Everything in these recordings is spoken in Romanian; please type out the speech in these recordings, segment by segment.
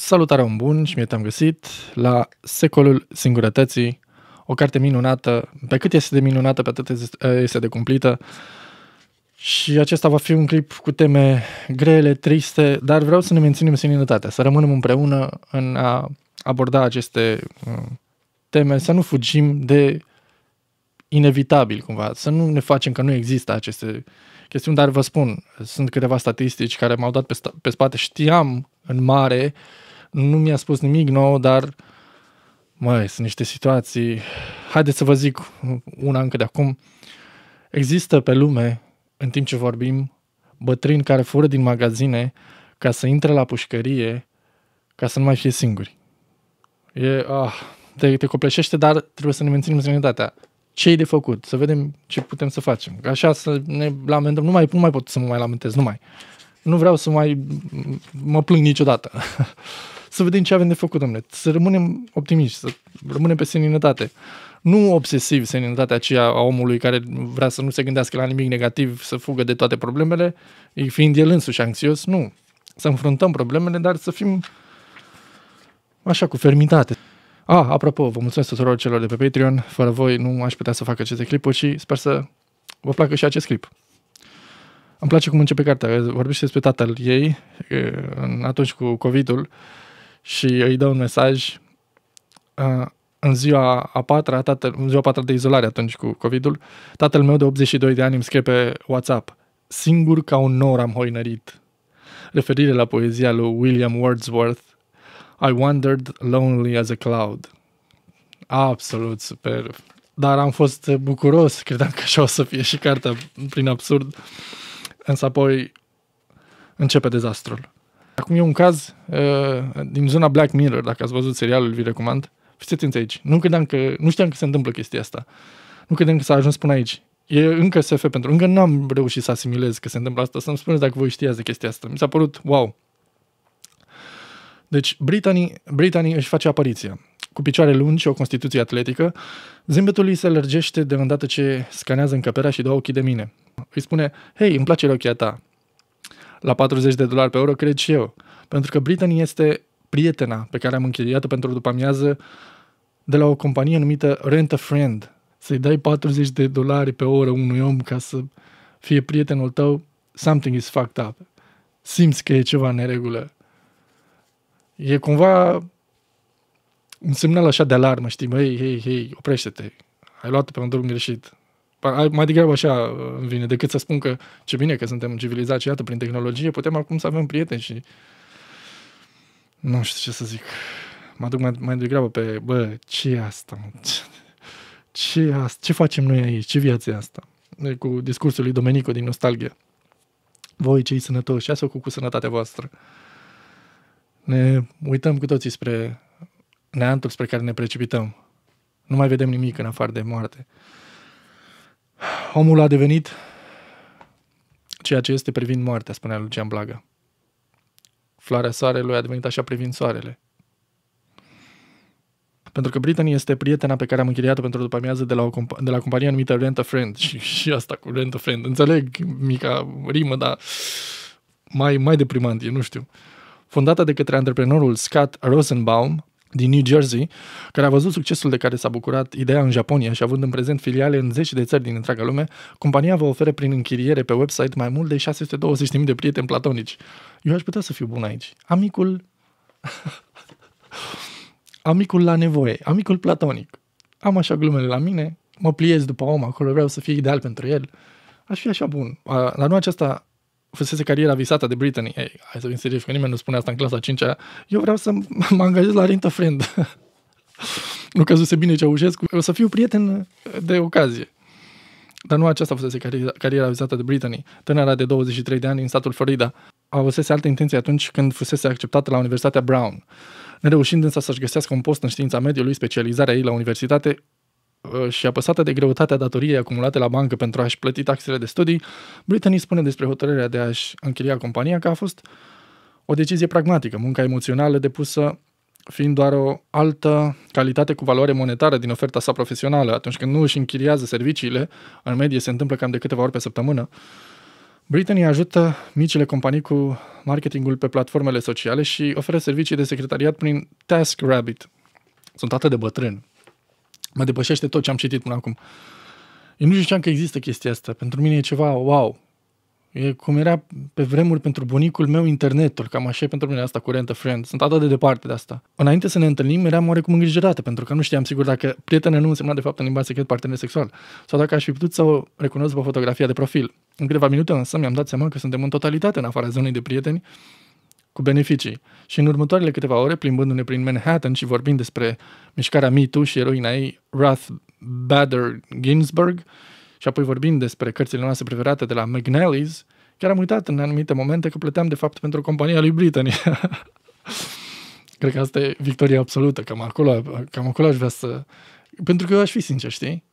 Salutare, un bun și mi te-am găsit la Secolul Singurătății, o carte minunată, pe cât este de minunată, pe atât este de cumplită. Și acesta va fi un clip cu teme grele, triste, dar vreau să ne menținem seninătatea, să rămânem împreună în a aborda aceste uh, teme, să nu fugim de inevitabil cumva, să nu ne facem că nu există aceste chestiuni, dar vă spun, sunt câteva statistici care m-au dat pe, sta- pe spate, știam în mare uh, nu mi-a spus nimic nou, dar mai sunt niște situații. Haideți să vă zic una încă de acum. Există pe lume, în timp ce vorbim, bătrâni care fură din magazine ca să intre la pușcărie ca să nu mai fie singuri. E, ah, te, te copleșește, dar trebuie să ne menținem sănătatea. Ce e de făcut? Să vedem ce putem să facem. Așa să ne lamentăm. Nu mai, nu mai pot să mă mai lamentez, nu mai. Nu vreau să mai mă plâng niciodată. să vedem ce avem de făcut, domnule. Să rămânem optimiști, să rămânem pe seninătate. Nu obsesiv seninătatea aceea a omului care vrea să nu se gândească la nimic negativ, să fugă de toate problemele, fiind el însuși anxios, nu. Să înfruntăm problemele, dar să fim așa, cu fermitate. Ah, apropo, vă mulțumesc tuturor celor de pe Patreon. Fără voi nu aș putea să fac aceste clipuri și sper să vă placă și acest clip. Îmi place cum începe cartea. Vorbește despre tatăl ei atunci cu COVID-ul și îi dă un mesaj uh, în ziua a patra, tatăl, în ziua a patra de izolare atunci cu COVID-ul, tatăl meu de 82 de ani îmi scrie pe WhatsApp, singur ca un nor am hoinărit. Referire la poezia lui William Wordsworth, I wandered lonely as a cloud. Absolut super. Dar am fost bucuros, credeam că așa o să fie și cartea prin absurd. Însă apoi începe dezastrul. Acum e un caz uh, din zona Black Mirror, dacă ați văzut serialul, vi recomand. Fiți atenți aici. Nu, credeam că, nu știam că se întâmplă chestia asta. Nu credeam că s-a ajuns până aici. E încă SF pentru... Încă n-am reușit să asimilez că se întâmplă asta. Să-mi spuneți dacă voi știați de chestia asta. Mi s-a părut wow. Deci, Britanii, Britanii își face apariția. Cu picioare lungi și o constituție atletică, zâmbetul îi se lărgește de îndată ce scanează încăperea și dă ochii de mine. Îi spune, hei, îmi place rochia ta la 40 de dolari pe oră cred și eu. Pentru că Brittany este prietena pe care am închiriat-o pentru după amiază de la o companie numită Rent a Friend. Să-i dai 40 de dolari pe oră unui om ca să fie prietenul tău, something is fucked up. Simți că e ceva în neregulă. E cumva un semnal așa de alarmă, știi, băi, hei, hei, oprește-te, ai luat-o pe un drum greșit, mai degrabă așa uh, îmi vine, decât să spun că ce bine că suntem civilizați, iată, prin tehnologie, putem acum să avem prieteni și nu știu ce să zic. Mă duc mai, mai degrabă pe, bă, ce e asta? Ce, ce, e asta? ce facem noi aici? Ce viață e asta? Cu discursul lui Domenico din Nostalgia. Voi, cei sănătoși, ia să cu, cu sănătatea voastră. Ne uităm cu toții spre neantul spre care ne precipităm. Nu mai vedem nimic în afară de moarte. Omul a devenit ceea ce este privind moartea, spunea Lucian Blaga. Floarea soarelui a devenit așa privind soarele. Pentru că Britanie este prietena pe care am închiriat-o pentru după amiază de la, o compa- de la compania numită Rent a Friend. Și, și asta cu Rent a Friend. Înțeleg mica rimă, dar mai, mai deprimant e, nu știu. Fondată de către antreprenorul Scott Rosenbaum, din New Jersey, care a văzut succesul de care s-a bucurat ideea în Japonia și având în prezent filiale în zeci de țări din întreaga lume, compania vă oferă prin închiriere pe website mai mult de 620.000 de prieteni platonici. Eu aș putea să fiu bun aici. Amicul... Amicul la nevoie. Amicul platonic. Am așa glumele la mine, mă pliez după om acolo, vreau să fie ideal pentru el. Aș fi așa bun. La nu aceasta fusese cariera visată de Britney. Hey, hai să fim serios, că nimeni nu spune asta în clasa 5 -a. Eu vreau să mă angajez la Rent Friend. nu căzuse bine Ceaușescu. O să fiu prieten uh, de ocazie. Dar nu aceasta fusese cariera, cariera vizată de Brittany, tânăra de 23 de ani în statul Florida. Avusese alte intenții atunci când fusese acceptată la Universitatea Brown. Nereușind însă să-și găsească un post în știința mediului, specializarea ei la universitate Uh, și apăsată de greutatea datoriei acumulate la bancă pentru a-și plăti taxele de studii, Brittany spune despre hotărârea de a-și închiria compania că a fost o decizie pragmatică, munca emoțională depusă fiind doar o altă calitate cu valoare monetară din oferta sa profesională. Atunci când nu își închiriază serviciile, în medie se întâmplă cam de câteva ori pe săptămână, Brittany ajută micile companii cu marketingul pe platformele sociale și oferă servicii de secretariat prin TaskRabbit. Sunt atât de bătrân mă depășește tot ce am citit până acum. Eu nu știam că există chestia asta. Pentru mine e ceva wow. E cum era pe vremuri pentru bunicul meu internetul, cam așa e pentru mine asta curentă, Friend. Sunt atât de departe de asta. Înainte să ne întâlnim, eram oarecum îngrijorată, pentru că nu știam sigur dacă prietena nu însemna de fapt în limba secret partener sexual, sau dacă aș fi putut să o recunosc pe fotografia de profil. În câteva minute însă mi-am dat seama că suntem în totalitate în afara zonei de prieteni cu beneficii. Și în următoarele câteva ore, plimbându-ne prin Manhattan și vorbind despre mișcarea MeToo și eroina ei, Ruth Bader Ginsburg, și apoi vorbind despre cărțile noastre preferate de la McNally's, chiar am uitat în anumite momente că plăteam de fapt pentru compania lui Brittany. Cred că asta e victoria absolută, cam acolo, cam acolo aș vrea să... Pentru că eu aș fi sincer, știi?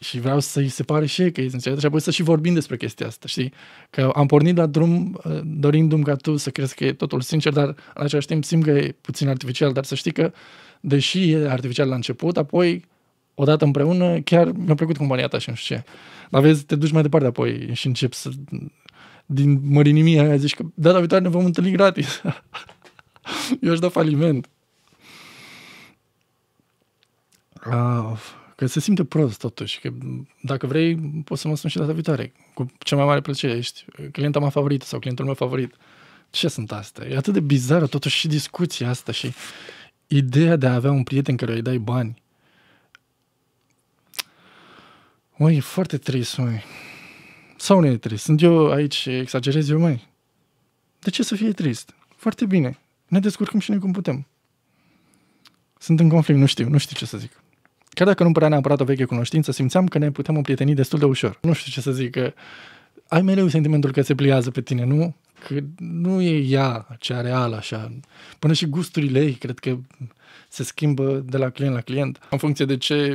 și vreau să-i separe și ei că e esențialitate și apoi să și vorbim despre chestia asta, știi? Că am pornit la drum uh, dorindu-mi ca tu să crezi că e totul sincer, dar în același timp simt că e puțin artificial, dar să știi că, deși e artificial la început, apoi, odată împreună, chiar mi-a plăcut compania ta și nu știu ce. Dar vezi, te duci mai departe apoi și încep să... Din mărinimia aia zici că data viitoare ne vom întâlni gratis. Eu aș da faliment. Uh, Că se simte prost totuși, că dacă vrei poți să mă sun și data viitoare. Cu cea mai mare plăcere ești clienta mea favorită sau clientul meu favorit. Ce sunt astea? E atât de bizară totuși și discuția asta și ideea de a avea un prieten care îi dai bani. Măi, e foarte trist, măi. Sau nu e trist? Sunt eu aici, exagerez eu, măi. De ce să fie trist? Foarte bine. Ne descurcăm și noi cum putem. Sunt în conflict, nu știu, nu știu ce să zic. Chiar dacă nu părea neapărat o veche cunoștință, simțeam că ne putem împrieteni destul de ușor. Nu știu ce să zic, că ai mereu sentimentul că se pliază pe tine, nu? Că nu e ea cea reală, așa. Până și gusturile ei, cred că se schimbă de la client la client, în funcție de ce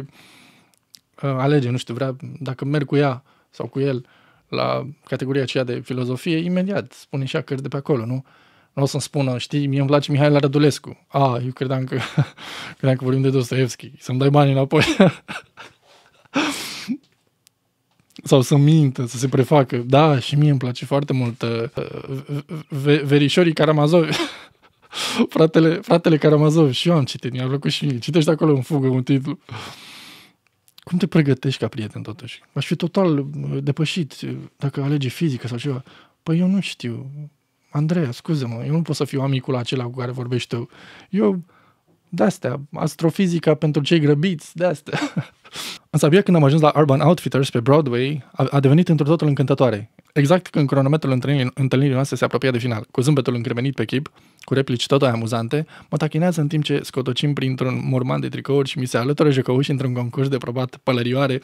uh, alege, nu știu, vrea, dacă merg cu ea sau cu el la categoria aceea de filozofie, imediat spune și ea cărți de pe acolo, nu? nu o să-mi spună, știi, mie îmi place Mihail Radulescu. A, eu credeam că, credeam că vorbim de Dostoevski. Să-mi dai bani înapoi. sau să mintă, să se prefacă. Da, și mie îmi place foarte mult uh, v- Verișorii Caramazovi. fratele, fratele Caramazov. și eu am citit, mi-a plăcut și mie. Citești acolo în fugă un titlu. Cum te pregătești ca prieten totuși? Aș fi total depășit uh, dacă alege fizică sau ceva. Păi eu nu știu. Andreea, scuze-mă, eu nu pot să fiu amicul acela cu care vorbești tu. Eu, de-astea, astrofizica pentru cei grăbiți, de-astea. Însă abia când am ajuns la Urban Outfitters pe Broadway, a, a devenit într totul încântătoare. Exact când cronometrul întâlnirii, întâlnirii noastre se apropia de final, cu zâmbetul încremenit pe chip, cu replici tot amuzante, mă tachinează în timp ce scotocim printr-un murman de tricouri și mi se alătură jocăuși într-un concurs de probat pălărioare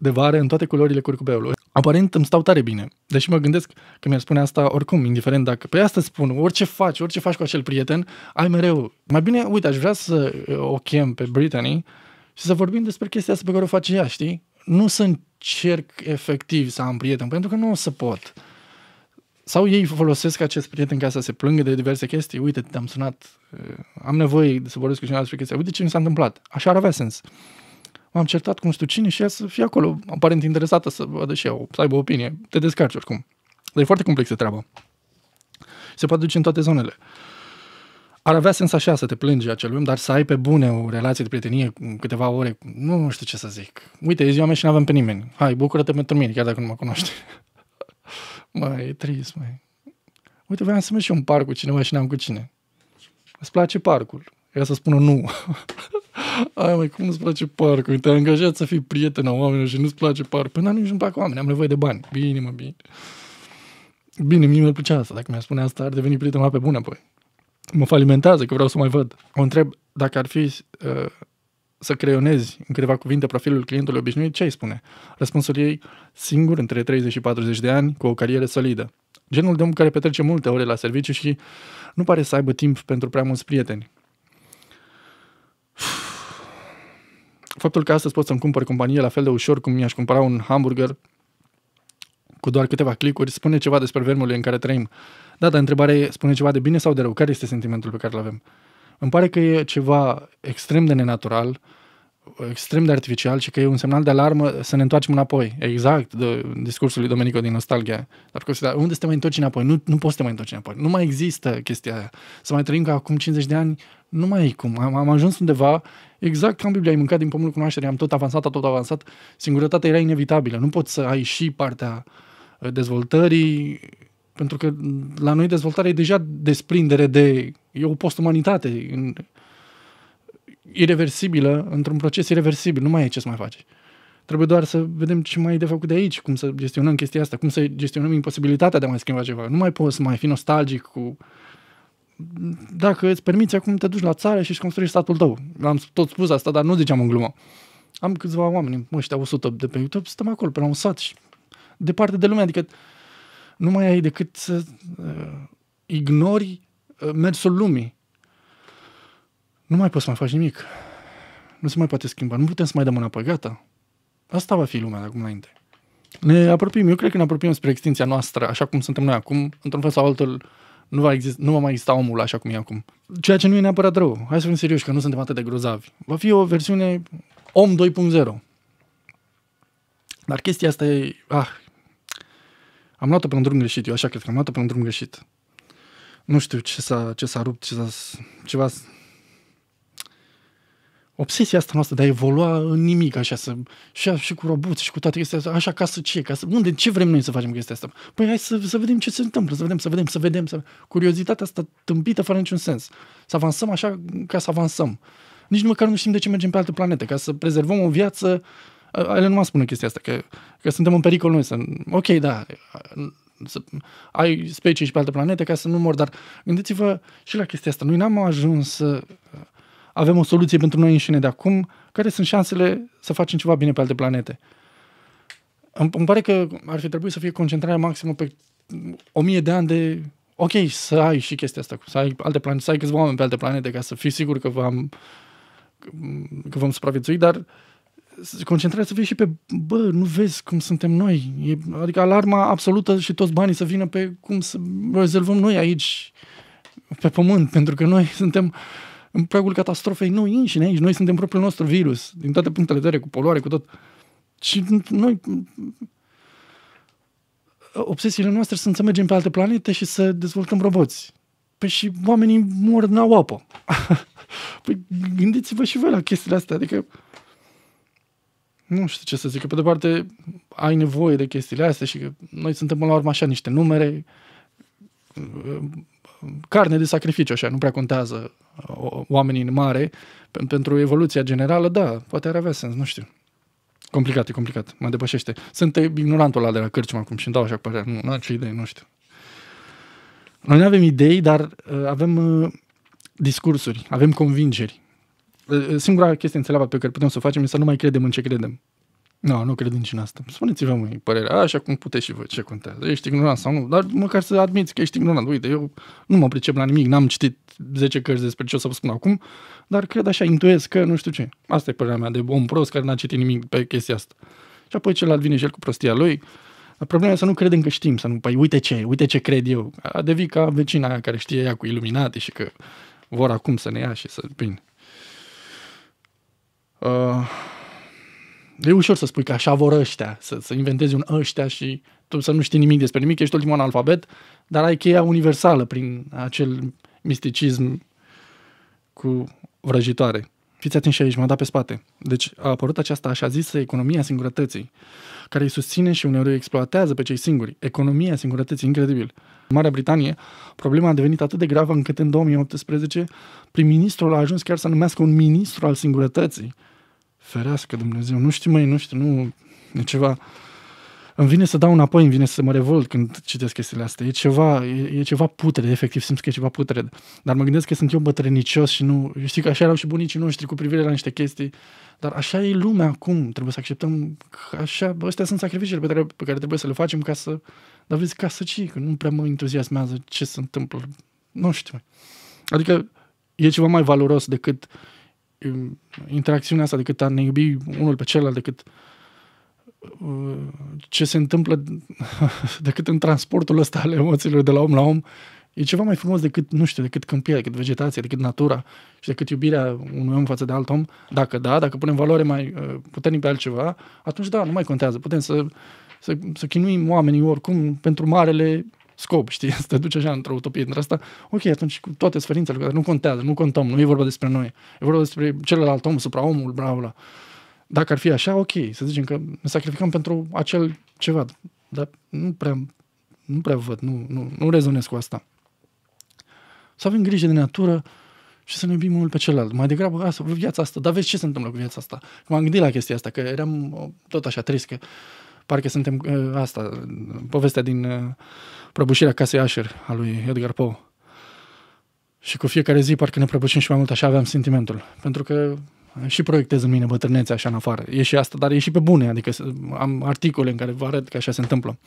de vară în toate culorile curcubeului aparent îmi stau tare bine. Deși mă gândesc că mi-ar spune asta oricum, indiferent dacă pe păi asta spun, orice faci, orice faci cu acel prieten, ai mereu. Mai bine, uite, aș vrea să eh, o chem pe Brittany și să vorbim despre chestia asta pe care o face ea, știi? Nu să încerc efectiv să am prieten, pentru că nu o să pot. Sau ei folosesc acest prieten ca să se plângă de diverse chestii. Uite, te-am sunat, eh, am nevoie să vorbesc cu cineva despre chestia. Uite ce mi s-a întâmplat. Așa ar avea sens m-am certat cu nu știu cine și ea să fie acolo, aparent interesată să vadă și eu, să aibă opinie. Te descarci oricum. Dar e foarte complexă treaba. Se poate duce în toate zonele. Ar avea sens așa să te plângi acel om, dar să ai pe bune o relație de prietenie cu câteva ore, nu știu ce să zic. Uite, e ziua mea și nu avem pe nimeni. Hai, bucură-te pentru mine, chiar dacă nu mă cunoști. mai e trist, mai. Uite, vreau să merg și un parc cu cineva și n-am cu cine. Îți place parcul? Ia să spună nu. Ai mai cum nu place parcul? Te-ai angajat să fii prietena oamenilor și nu-ți place parcul. Până păi nici nu-mi plac oameni, am nevoie de bani. Bine, mă, bine. Bine, mie mi-ar plăcea asta. Dacă mi-ar spune asta, ar deveni prietena mea pe bună, păi. Mă falimentează că vreau să mai văd. O întreb dacă ar fi uh, să creionezi în câteva cuvinte profilul clientului obișnuit, ce îi spune? Răspunsul ei, singur, între 30 și 40 de ani, cu o carieră solidă. Genul de om care petrece multe ore la serviciu și nu pare să aibă timp pentru prea mulți prieteni. faptul că astăzi pot să-mi cumpăr companie la fel de ușor cum mi-aș cumpăra un hamburger cu doar câteva clicuri, spune ceva despre vermurile în care trăim. Da, dar întrebarea e, spune ceva de bine sau de rău? Care este sentimentul pe care îl avem? Îmi pare că e ceva extrem de nenatural, extrem de artificial și că e un semnal de alarmă să ne întoarcem înapoi. Exact, de discursul lui Domenico din Nostalgia. Dar unde să te mai întorci înapoi? Nu, nu poți să te mai întorci înapoi. Nu mai există chestia aia. Să mai trăim ca acum 50 de ani nu mai e cum. Am, am ajuns undeva, exact ca în Biblia, ai mâncat din pomul cunoașterii, am tot avansat, tot avansat, singurătatea era inevitabilă. Nu poți să ai și partea uh, dezvoltării, pentru că la noi dezvoltarea e deja desprindere de... e o postumanitate în, irreversibilă, într-un proces irreversibil, nu mai e ce să mai faci. Trebuie doar să vedem ce mai e de făcut de aici, cum să gestionăm chestia asta, cum să gestionăm imposibilitatea de a mai schimba ceva. Nu mai poți să mai fi nostalgic cu uh, dacă îți permiți acum te duci la țară și își construiești statul tău. Am tot spus asta, dar nu ziceam în glumă. Am câțiva oameni, mă, ăștia 100 de pe YouTube, stăm acolo, pe la un sat și departe de lume, adică nu mai ai decât să uh, ignori uh, mersul lumii. Nu mai poți să mai faci nimic. Nu se mai poate schimba. Nu putem să mai dăm înapoi. Gata. Asta va fi lumea de acum înainte. Ne apropiem. Eu cred că ne apropiem spre extinția noastră, așa cum suntem noi acum, într-un fel sau altul, uh, nu va, exista, nu va mai exista omul așa cum e acum. Ceea ce nu e neapărat rău. Hai să fim serioși că nu suntem atât de grozavi. Va fi o versiune om 2.0. Dar chestia asta e... Ah, am luat-o pe un drum greșit, eu așa cred că am luat-o pe un drum greșit. Nu știu ce s-a, ce s-a rupt, ce s-a, ceva obsesia asta noastră de a evolua în nimic, așa, să, și, și cu roboți și cu toate chestia asta, așa, ca să ce, ca să, unde, ce vrem noi să facem chestia asta? Păi hai să, să vedem ce se întâmplă, să vedem, să vedem, să vedem, să curiozitatea asta tâmpită fără niciun sens. Să avansăm așa ca să avansăm. Nici măcar nu știm de ce mergem pe alte planete, ca să prezervăm o viață, ele nu mă spune chestia asta, că, că suntem în pericol noi, să, ok, da, să, ai specii și pe alte planete ca să nu mor, dar gândiți-vă și la chestia asta. Noi n-am ajuns să avem o soluție pentru noi înșine de acum, care sunt șansele să facem ceva bine pe alte planete. Îmi, pare că ar fi trebuit să fie concentrarea maximă pe o mie de ani de ok, să ai și chestia asta, să ai alte planete, să ai câțiva oameni pe alte planete ca să fii sigur că vom, că vom supraviețui, dar concentrarea să fie și pe, bă, nu vezi cum suntem noi, e, adică alarma absolută și toți banii să vină pe cum să rezolvăm noi aici, pe pământ, pentru că noi suntem uh, în pragul catastrofei noi înșine aici. Noi suntem propriul nostru virus, din toate punctele de vedere, cu poluare, cu tot. Și noi... Obsesiile noastre sunt să mergem pe alte planete și să dezvoltăm roboți. Păi și oamenii mor, n-au apă. păi gândiți-vă și voi la chestiile astea, adică nu știu ce să zic, că pe de parte ai nevoie de chestiile astea și că noi suntem până la urmă așa niște numere carne de sacrificiu, așa, nu prea contează oamenii în mare. Pentru evoluția generală, da, poate ar avea sens, nu știu. Complicat, e complicat, mă depășește. Sunt ignorantul ăla de la Cârcium acum și îmi dau așa părerea, nu, nu am ce idei, nu știu. Noi nu avem idei, dar uh, avem uh, discursuri, avem convingeri. Uh, uh singura chestie înțeleaptă pe care putem să o facem este să nu mai credem în ce credem. Nu, no, nu cred nici în asta. Spuneți-vă mai părerea, așa cum puteți și vă ce contează. Ești ignorant sau nu, dar măcar să admiți că ești ignorant. Uite, eu nu mă pricep la nimic, n-am citit 10 cărți despre ce o să vă spun acum, dar cred așa, intuiesc că nu știu ce. Asta e părerea mea de om prost care n-a citit nimic pe chestia asta. Și apoi celălalt vine și el cu prostia lui. Problema e să nu credem că știm, să nu, păi uite ce, uite ce cred eu. A devii ca vecina aia care știe ea cu iluminati și că vor acum să ne ia și să... Bine. Uh, e ușor să spui că așa vor ăștia, să, să inventezi un ăștia și tu să nu știi nimic despre nimic, ești ultimul analfabet, dar ai cheia universală prin acel misticism cu vrăjitoare. Fiți atenți și aici, m-a dat pe spate. Deci a apărut aceasta așa zisă economia singurătății, care îi susține și uneori exploatează pe cei singuri. Economia singurătății, incredibil. În Marea Britanie, problema a devenit atât de gravă încât în 2018 prim-ministrul a ajuns chiar să numească un ministru al singurătății ferească Dumnezeu, nu știu, mai nu știu, nu, e ceva... Îmi vine să dau înapoi, îmi vine să mă revolt când citesc chestiile astea. E ceva, e, e ceva putred, efectiv simt că e ceva putred. Dar mă gândesc că sunt eu bătrânicios și nu... Eu știu că așa erau și bunicii noștri cu privire la niște chestii, dar așa e lumea acum. Trebuie să acceptăm că așa... Bă, astea sunt sacrificiile pe care, pe care trebuie să le facem ca să... Dar vezi, ca să ce? Că nu prea mă entuziasmează ce se întâmplă. Nu știu. Adică e ceva mai valoros decât uh, interacțiunea asta, decât a ne iubi unul pe celălalt, decât uh, ce se întâmplă decât în transportul ăsta al emoțiilor de la om la om, e ceva mai frumos decât, nu știu, decât câmpia, decât vegetația, decât natura și decât iubirea unui om față de alt om. Dacă da, dacă punem valoare mai uh, puternic pe altceva, atunci da, nu mai contează. Putem să, să, să chinuim oamenii oricum pentru marele scop, știi, să te duci așa într-o utopie dintre asta, ok, atunci cu toate sferințele nu contează, nu contăm, nu e vorba despre noi, e vorba despre celălalt om, omul, bla, bla. Dacă ar fi așa, ok, să zicem că ne sacrificăm pentru acel ceva, dar nu prea, nu prea văd, nu, nu, nu rezonez cu asta. Să avem grijă de natură, și să ne iubim unul pe celălalt. Mai degrabă asta, viața asta, dar vezi ce se întâmplă cu viața asta. M-am gândit la chestia asta, că eram uh, tot așa trist, că Parcă suntem uh, asta, povestea din uh, prăbușirea casei Asher a lui Edgar Poe. Și cu fiecare zi parcă ne prăbușim și mai mult, așa aveam sentimentul. Pentru că și proiectez în mine bătrânețe așa în afară. E și asta, dar e și pe bune, adică am articole în care vă arăt că așa se întâmplă.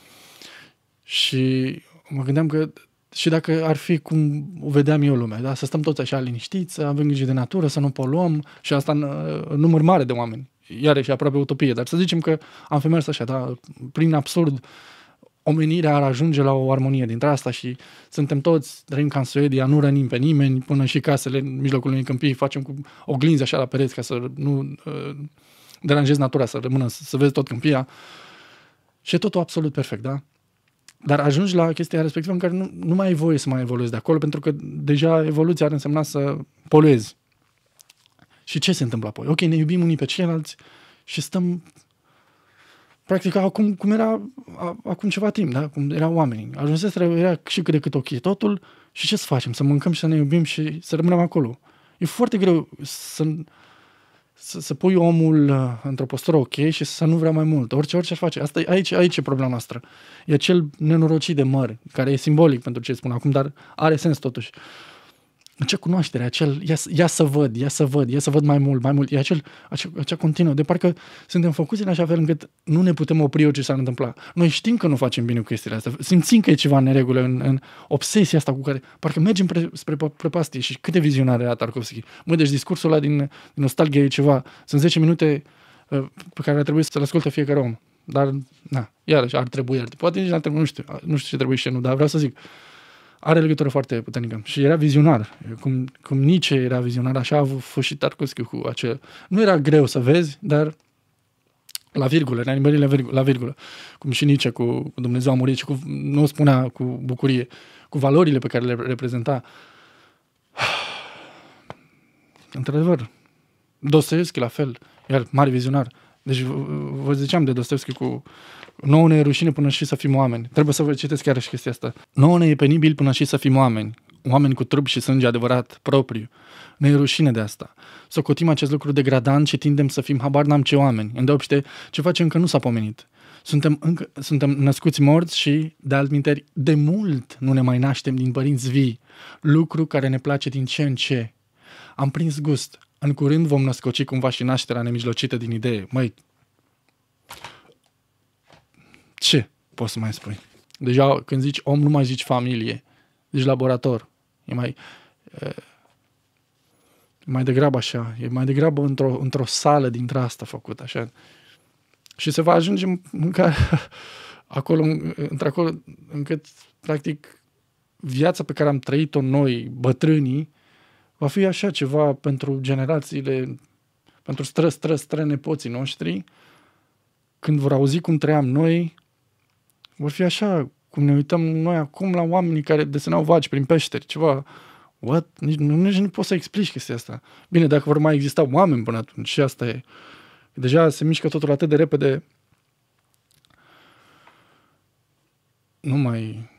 Și mă gândeam că și dacă ar fi cum o vedeam eu lumea, da? să stăm toți așa liniștiți, să avem grijă de natură, să nu poluăm și asta în, în număr mare de oameni iarăși aproape utopie, dar să zicem că am fi mers așa, da, prin absurd, omenirea ar ajunge la o armonie dintre asta și suntem toți, trăim ca în Suedia, nu rănim pe nimeni, până și casele în mijlocul unei câmpii facem cu oglinzi așa la pereți ca să nu uh, deranjezi natura, să rămână, să, să vezi tot câmpia. Și e totul absolut perfect, da? Dar ajungi la chestia respectivă în care nu, nu mai ai voie să mai evoluezi de acolo, pentru că deja evoluția ar însemna să poluezi și ce se întâmplă apoi? Ok, ne iubim unii pe ceilalți și stăm practic acum, cum era a, acum ceva timp, da? cum erau oamenii. Ajunseseră, era și cât de cât ok totul și ce să facem? Să mâncăm și să ne iubim și să rămânem acolo. E foarte greu să, să, să pui omul uh, într-o postură ok și să nu vrea mai mult. Orice, orice ar face. Asta, e, aici, aici e problema noastră. E acel nenorocit de măr, care e simbolic pentru ce spun acum, dar are sens totuși. Uh, ce cunoaștere, acel ia, ia să văd, ia să văd, ia să văd mai mult, mai mult, e acel, acea, acea continuă, de parcă suntem făcuți în așa fel încât nu ne putem opri orice s-ar întâmpla. Noi știm că nu facem bine cu chestiile astea, simțim că e ceva în neregulă, în, în obsesia asta cu care parcă mergem pre, spre prăpastie și câte vizionare a Tarkovski. Măi, deci discursul ăla din, din nostalgie e ceva, sunt 10 minute uh, pe care ar trebui să-l asculte fiecare om. Dar, na, iarăși, ar trebui, ar trebui, poate nici ar trebui, nu știu, nu știu ce trebuie și nu, dar vreau să zic, uh, are legătură foarte puternică. Și era vizionar. Cum, cum nici era vizionar, așa a fost și Tarkovski cu acel... Nu era greu să vezi, dar la virgulă, la virgulă, la virgulă. Cum și Nietzsche cu Dumnezeu a murit și cu, nu spunea cu bucurie, cu valorile pe care le reprezenta. Într-adevăr, Dostoevski la fel, iar mare vizionar. Deci vă ziceam de Dostoevski cu nouă ne e rușine până și să fim oameni. Trebuie să vă citesc chiar și chestia asta. Nouă ne e penibil până și să fim oameni. Oameni cu trup și sânge adevărat propriu. Ne e rușine de asta. Să cotim acest lucru degradant și tindem să fim habar n-am ce oameni. În deopște, ce facem că nu s-a pomenit. Suntem, încă, suntem născuți morți și, de altminteri, de mult nu ne mai naștem din părinți vii. Lucru care ne place din ce în ce. Am prins gust, în curând vom născoci cumva și nașterea nemijlocită din idee. Măi, ce poți să mai spui? Deja când zici om, nu mai zici familie, zici laborator. E mai, e, mai degrabă așa, e mai degrabă într-o, într-o sală dintre asta făcută, așa. Și se va ajunge în, în care, acolo, într-acolo, încât, practic, viața pe care am trăit-o noi, bătrânii, va fi așa ceva pentru generațiile, pentru stră, stră, stră nepoții noștri, când vor auzi cum trăiam noi, vor fi așa cum ne uităm noi acum la oamenii care desenau vaci prin peșteri, ceva, what? Nici nu, nici nu poți să explici chestia asta. Bine, dacă vor mai exista oameni până atunci, și asta e. Deja se mișcă totul atât de repede. Nu mai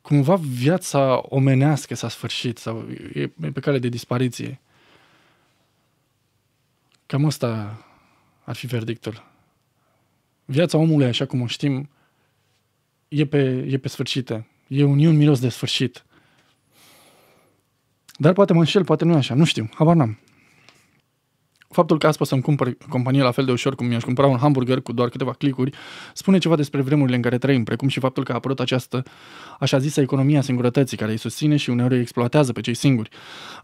cumva viața omenească s-a sfârșit sau e, e pe cale de dispariție. Cam asta ar fi verdictul. Viața omului, așa cum o știm, e pe, e pe sfârșită. E un, e un miros de sfârșit. Dar poate mă înșel, poate nu e așa, nu știu, habar n-am. Faptul că astăzi să-mi cumpăr companie la fel de ușor cum mi-aș cumpăra un hamburger cu doar câteva clicuri, spune ceva despre vremurile în care trăim, precum și faptul că a apărut această așa zisă economia singurătății, care îi susține și uneori îi exploatează pe cei singuri.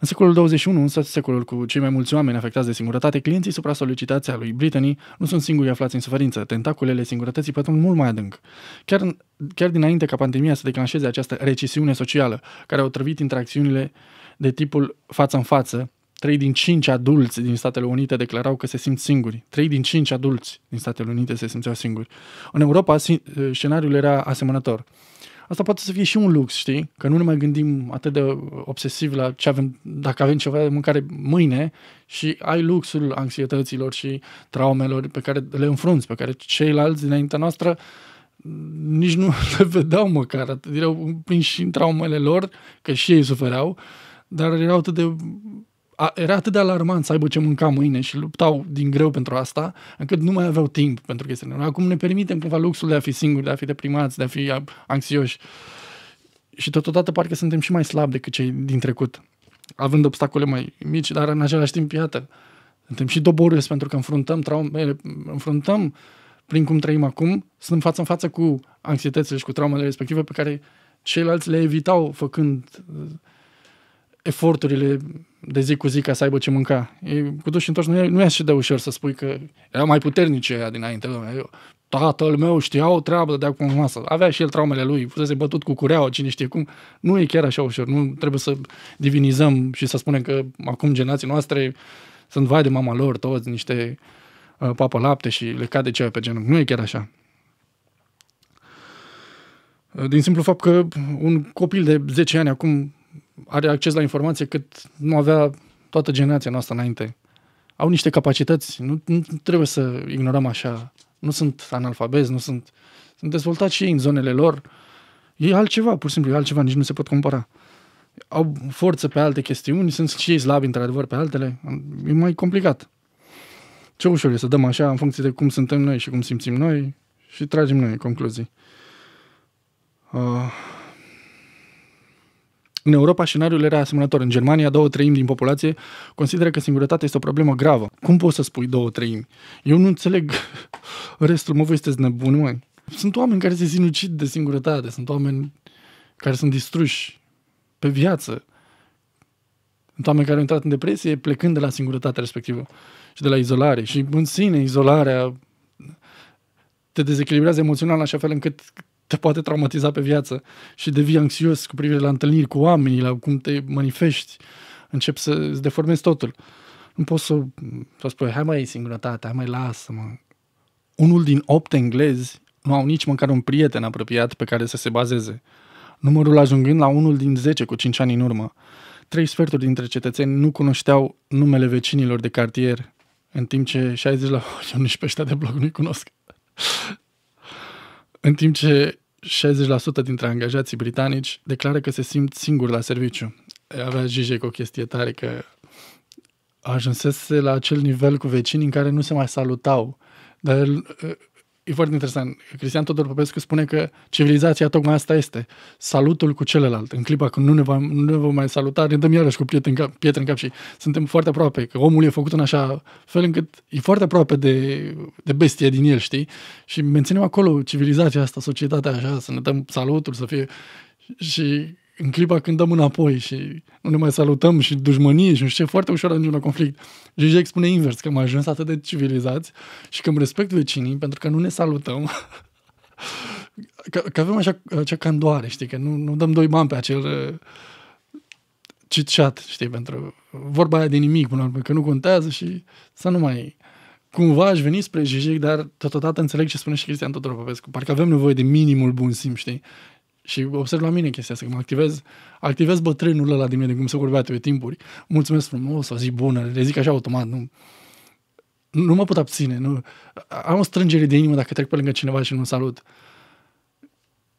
În secolul 21, însă secolul cu cei mai mulți oameni afectați de singurătate, clienții supra-solicitația lui Brittany nu sunt singuri aflați în suferință. Tentaculele singurătății pătrund mult mai adânc. Chiar chiar dinainte ca pandemia să declanșeze această recesiune socială, care au trăvit interacțiunile de tipul față în față, 3 din 5 adulți din Statele Unite declarau că se simt singuri. 3 din 5 adulți din Statele Unite se simțeau singuri. În Europa, eh, scenariul era asemănător. Asta poate să fie și un lux, știi? Că nu ne mai gândim atât de eh, obsesiv la ce avem, dacă avem ceva de mâncare mâine și ai luxul anxietăților și traumelor pe care le înfrunți, pe care ceilalți dinaintea noastră mm, nici nu le vedeau măcar, erau prinși în traumele lor, că și ei sufereau, dar erau atât de a, era atât de alarmant să aibă ce mânca mâine și luptau din greu pentru asta, încât nu mai aveau timp pentru chestiile. Acum ne permitem cumva luxul de a fi singuri, de a fi deprimați, de a fi anxioși. Și totodată parcă suntem și mai slabi decât cei din trecut, având obstacole mai mici, dar în același timp, iată, suntem și doborâți pentru că înfruntăm traume, înfruntăm prin cum trăim acum, sunt față în față cu anxietățile și cu traumele respective pe care ceilalți le evitau făcând uh, eforturile de zi cu zi ca să aibă ce mânca. E, cu duși întors nu e, nu e așa de ușor să spui că erau mai puternici aia dinainte. Eu, tatăl meu știa o treabă de acum masă. Avea și el traumele lui, fusese bătut cu cureaua, cine știe cum. Nu e chiar așa ușor. Nu trebuie să divinizăm și să spunem că acum generații noastre sunt vai de mama lor, toți niște uh, papă lapte și le cade ceva pe genunchi. Nu e chiar așa. Din simplu fapt că un copil de 10 ani acum are acces la informație cât nu avea toată generația noastră înainte. Au niște capacități, nu, nu trebuie să ignorăm așa. Nu sunt analfabezi, nu sunt... Sunt dezvoltați și ei în zonele lor. E altceva, pur și simplu, e altceva, nici nu se pot compara. Au forță pe alte chestiuni, sunt și ei slabi, într-adevăr, pe altele. E mai complicat. Ce ușor e să dăm așa în funcție de cum suntem noi și cum simțim noi și tragem noi concluzii. Uh, în Europa, scenariul era asemănător. În Germania, două treimi din populație consideră că singurătatea este o problemă gravă. Cum poți să spui două treimi? Eu nu înțeleg restul. Mă, voi sunteți nebuni, măi. Sunt oameni care se sinucid de singurătate, sunt oameni care sunt distruși pe viață. Sunt oameni care au intrat în depresie plecând de la singurătatea respectivă și de la izolare. Și în sine izolarea te dezechilibrează emoțional așa fel încât te poate traumatiza pe viață și devii anxios cu privire la întâlniri cu oamenii, la cum te manifesti, începi să îți deformezi totul. Nu poți să, să spui, hai mai singurătate, hai mai lasă-mă. Unul din opt englezi nu au nici măcar un prieten apropiat pe care să se bazeze. Numărul ajungând la unul din zece cu cinci ani în urmă. Trei sferturi dintre cetățeni nu cunoșteau numele vecinilor de cartier, în timp ce 60 la eu nici pe de bloc nu-i cunosc. În timp ce 60% dintre angajații britanici declară că se simt singuri la serviciu. Avea Jijek o chestie tare că ajunsese la acel nivel cu vecinii în care nu se mai salutau. Dar el e foarte interesant. Cristian Todor Popescu spune că civilizația tocmai asta este. Salutul cu celălalt. În clipa când nu ne vom, nu ne vom mai saluta, ne dăm iarăși cu pietre în, cap, pietre în cap și suntem foarte aproape. Că omul e făcut în așa fel încât e foarte aproape de, de bestia din el, știi? Și menținem acolo civilizația asta, societatea așa, să ne dăm salutul, să fie... Și în clipa când dăm înapoi și nu ne mai salutăm și dușmănie și nu știu ce, foarte ușor ajungem la conflict. Jijek spune invers, că am ajuns atât de civilizați și că îmi respect vecinii pentru că nu ne salutăm. că, că avem așa, acea candoare, știi, că nu, nu dăm doi bani pe acel uh, chit știi, pentru vorba aia de nimic, până la că nu contează și să nu mai... Cumva aș veni spre Zizek, dar totodată înțeleg ce spune și Cristian Tudor Popescu. Parcă avem nevoie de minimul bun simț, știi? Și observ la mine chestia asta, că mă activez, activez bătrânul ăla din mine, de cum se vorbea tu, timpuri. Mulțumesc frumos, o zi bună, le zic așa automat, nu, nu mă pot abține. Nu, am o strângere de inimă dacă trec pe lângă cineva și nu salut.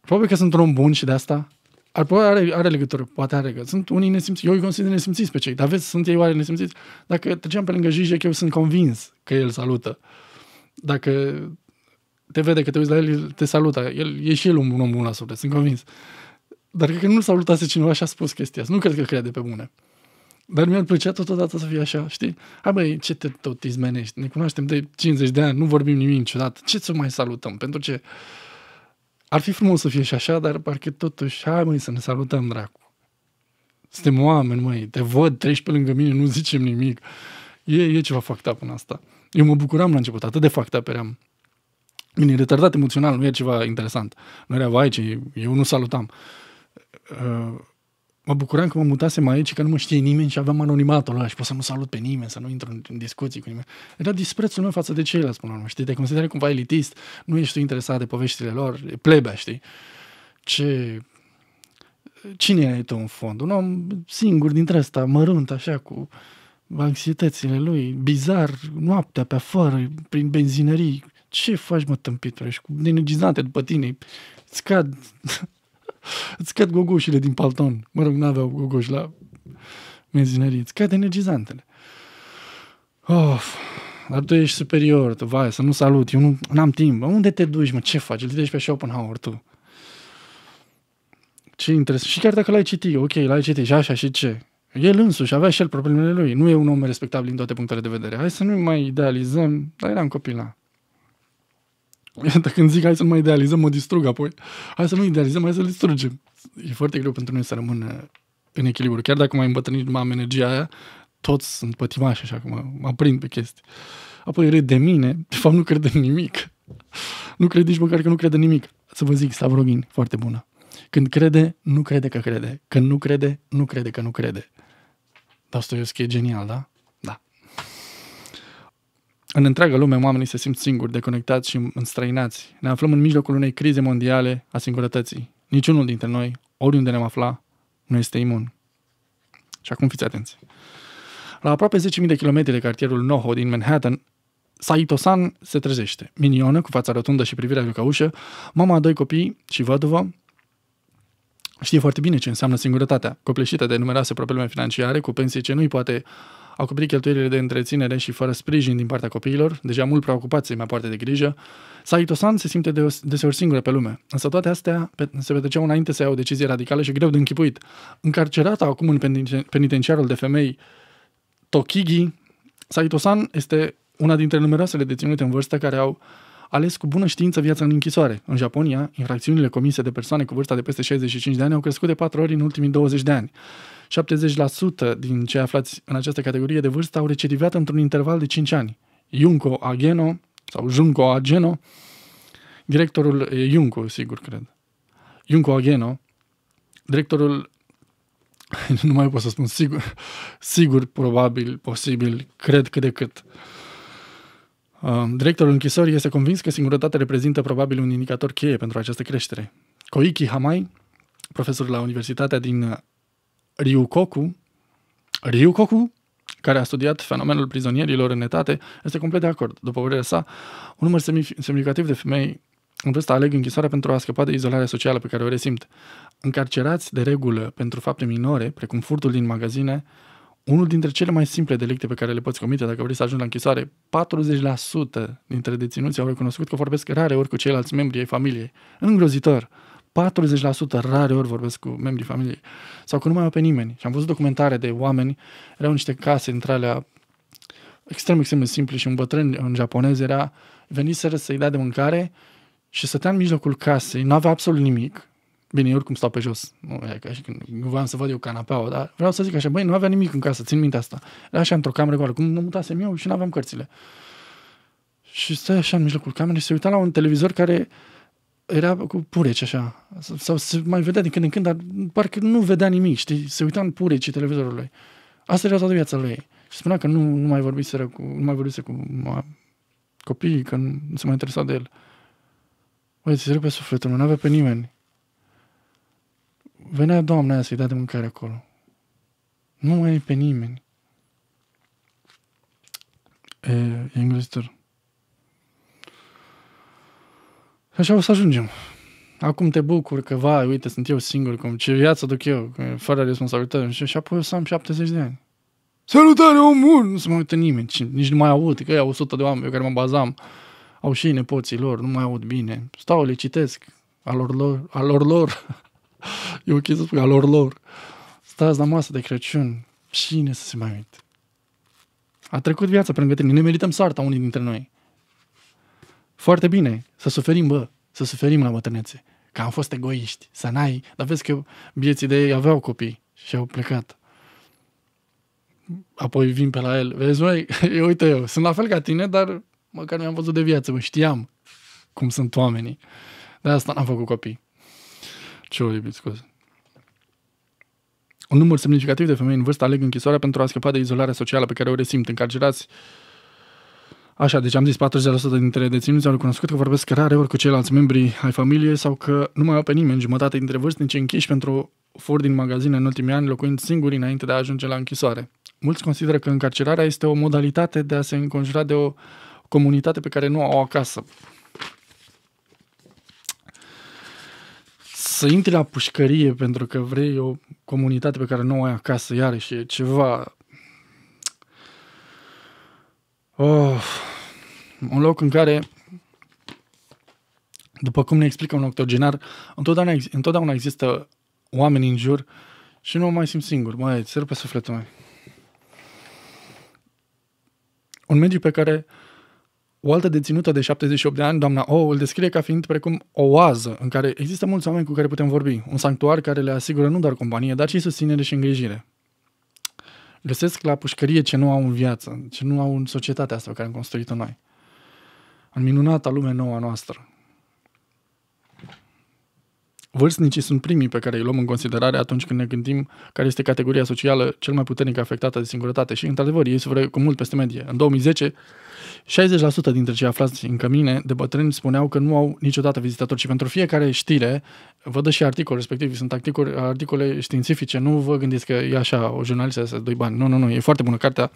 Probabil că sunt un om bun și de asta ar, probabil are, are legătură, poate are legătură. Sunt unii nesimțiți, eu îi consider nesimțiți pe cei, dar vezi, sunt ei oare nesimțiți? Dacă treceam pe lângă Jijek, eu sunt convins că el salută. Dacă te vede că te uiți la el, te salută. El, e și el un om bun la suflet, sunt convins. Dar cred că nu-l salutase cineva și a spus chestia asta. Nu cred că crede pe bune. Dar mi-ar plăcea totodată să fie așa, știi? Hai băi, ce te tot izmenești? Ne cunoaștem de 50 de ani, nu vorbim nimic niciodată. Ce să mai salutăm? Pentru ce ar fi frumos să fie și așa, dar parcă totuși, hai măi să ne salutăm, dracu. Suntem oameni, măi, te văd, treci pe lângă mine, nu zicem nimic. E, e ceva factat până asta. Eu mă bucuram la început, atât de factat up eram. Bine, e retardat emoțional, nu e ceva interesant. Nu era, vai, ce, eu nu salutam. Uh, mă bucuram că mă mutasem aici, că nu mă știe nimeni și aveam anonimatul ăla și pot să nu salut pe nimeni, să nu intru în, în discuții cu nimeni. Era disprețul meu față de ceilalți, până la urmă, știi? Te consideri cumva elitist, nu ești tu interesat de poveștile lor, e plebea, știi? Ce... Cine e tu în fond? Un om singur dintre ăsta, mărunt, așa, cu anxietățile lui, bizar, noaptea pe afară, prin benzinării, ce faci, mă, tâmpitule? Și cu energizante după tine, îți cad, îți cad gogoșile din palton. Mă rog, n-aveau gogoși la benzinărie. Îți cad energizantele. Of, dar tu ești superior, tu, vai, să nu salut, eu nu am timp. Unde te duci, mă, ce faci? Îl duci pe Schopenhauer, tu. Ce interesant. Și chiar dacă l-ai citit, ok, l-ai citit și așa și ce? El însuși avea și el problemele lui. Nu e un om respectabil din toate punctele de vedere. Hai să nu mai idealizăm, dar eram copil la. Iată, când zic hai să nu mai idealizăm, mă distrug apoi. Hai să nu idealizăm, hai să distrugem. E foarte greu pentru noi să rămână în echilibru. Chiar dacă mai îmbătrânit, mai am energia aia, toți sunt pătimași așa, că mă, mă prind pe chestii. Apoi râd de mine, de fapt nu cred în nimic. Nu cred nici măcar că nu cred în nimic. Să vă zic, Stavrogin, foarte bună. Când crede, nu crede că crede. Când nu crede, nu crede că nu crede. Dostoevski e genial, da? În întreaga lume, oamenii se simt singuri, deconectați și înstrăinați. Ne aflăm în mijlocul unei crize mondiale a singurătății. Niciunul dintre noi, oriunde ne-am afla, nu este imun. Și acum fiți atenți. La aproape 10.000 de kilometri de cartierul Noho din Manhattan, Saito-san se trezește. Minionă, cu fața rotundă și privirea ușă, mama a doi copii și văduvă, știe foarte bine ce înseamnă singurătatea, copleșită de numeroase probleme financiare, cu pensii ce nu-i poate acoperi cheltuielile de întreținere și fără sprijin din partea copiilor, deja mult preocupați mai poartă de grijă, Saito-san se simte deseori singură pe lume. Însă toate astea se petreceau înainte să ia o decizie radicală și greu de închipuit. Încarcerată acum în penitenciarul de femei Tokigi, Saito-san este una dintre numeroasele deținute în vârstă care au ales cu bună știință viața în închisoare. În Japonia, infracțiunile comise de persoane cu vârsta de peste 65 de ani au crescut de 4 ori în ultimii 20 de ani. 70% din cei aflați în această categorie de vârstă au recidivat într-un interval de 5 ani. Junco Ageno, sau Junco Ageno, directorul Junco, sigur, cred. Junco Ageno, directorul nu mai pot să spun sigur, sigur, probabil, posibil, cred cât de cât. Um, directorul închisorii este convins că singurătatea reprezintă probabil un indicator cheie pentru această creștere. Koiki Hamai, profesor la Universitatea din Ryukoku, Ryukoku, care a studiat fenomenul prizonierilor în etate, este complet de acord. După părerea sa, un număr semnificativ de femei în vârstă aleg închisoarea pentru a scăpa de izolarea socială pe care o resimt. Încarcerați de regulă pentru fapte minore, precum furtul din magazine, unul dintre cele mai simple delicte pe care le poți comite dacă vrei să ajungi la închisoare. 40% dintre deținuți au recunoscut că vorbesc rare ori cu ceilalți membri ai familiei. Îngrozitor! 40% rare ori vorbesc cu membrii familiei sau că nu mai au pe nimeni. Și am văzut documentare de oameni, erau niște case între alea extrem, extrem de simple și un bătrân în japonez era veniseră să-i dea de mâncare și stătea în mijlocul casei, nu avea absolut nimic. Bine, eu oricum stau pe jos, nu, e ca și când voiam să văd eu canapeaua, dar vreau să zic așa, băi, nu avea nimic în casă, țin minte asta. Era așa într-o cameră goală, cum mă mutasem eu și nu aveam cărțile. Și stai așa în mijlocul camerei și se uita la un televizor care era cu pureci așa, sau se mai vedea din când în când, dar parcă nu vedea nimic, știi, se uita în pureci televizorul lui. Asta era toată viața lui. Și spunea că nu, nu mai vorbise cu, nu mai vorbise cu ma, copiii, că nu, nu se mai interesa de el. Băi, ți pe sufletul meu, nu avea pe nimeni. Venea doamna aia să-i dea de mâncare acolo. Nu mai e pe nimeni. E, e îngrozitor. Și așa o să ajungem. Acum te bucur că, va, uite, sunt eu singur, cum ce viață duc eu, fără responsabilitate. Și, și apoi o să am 70 de ani. Salutare, omul, Nu se mai uită nimeni, nici nu mai aud, că au 100 de oameni pe care mă bazam. Au și nepoții lor, nu mai aud bine. Stau, le citesc. Alor lor, alor lor. e ok să spun, alor lor. Stați la masă de Crăciun. Cine să se mai uite? A trecut viața prin tine, ne merităm soarta unii dintre noi. Foarte bine, să suferim, bă, să suferim la bătrânețe. Că am fost egoiști, să n-ai, dar vezi că bieții de ei aveau copii și au plecat. Apoi vin pe la el, vezi, măi, eu uite eu, sunt la fel ca tine, dar măcar mi-am văzut de viață, mă, știam cum sunt oamenii. De asta n-am făcut copii. Ce o iubit, scuze. Un număr semnificativ de femei în vârstă aleg închisoarea pentru a scăpa de izolarea socială pe care o resimt. Încarcerați Așa, deci am zis 40% dintre deținuți au recunoscut că vorbesc rare ori cu ceilalți membri ai familiei sau că nu mai au pe nimeni jumătate dintre vârstnici închiși pentru furt din magazine în ultimii ani, locuind singuri înainte de a ajunge la închisoare. Mulți consideră că încarcerarea este o modalitate de a se înconjura de o comunitate pe care nu o au acasă. Să intri la pușcărie pentru că vrei o comunitate pe care nu o ai acasă, iarăși e ceva Oh, un loc în care, după cum ne explică un octogenar, întotdeauna, întotdeauna există oameni în jur și nu mai simt singur. Mai ți pe sufletul meu. Un mediu pe care o altă deținută de 78 de ani, doamna O, îl descrie ca fiind precum o oază în care există mulți oameni cu care putem vorbi, un sanctuar care le asigură nu doar companie, dar și susținere și îngrijire găsesc la pușcărie ce nu au în viață, ce nu au în societatea asta pe care am construit-o noi. În minunata lume nouă a noastră, vârstnicii sunt primii pe care îi luăm în considerare atunci când ne gândim care este categoria socială cel mai puternic afectată de singurătate și, într-adevăr, ei se cu mult peste medie. În 2010, 60% dintre cei aflați în cămine de bătrâni spuneau că nu au niciodată vizitatori și pentru fiecare știre, vă dă și articol respectiv, sunt articole, articole științifice, nu vă gândiți că e așa, o jurnalistă să doi bani. Nu, nu, nu, e foarte bună cartea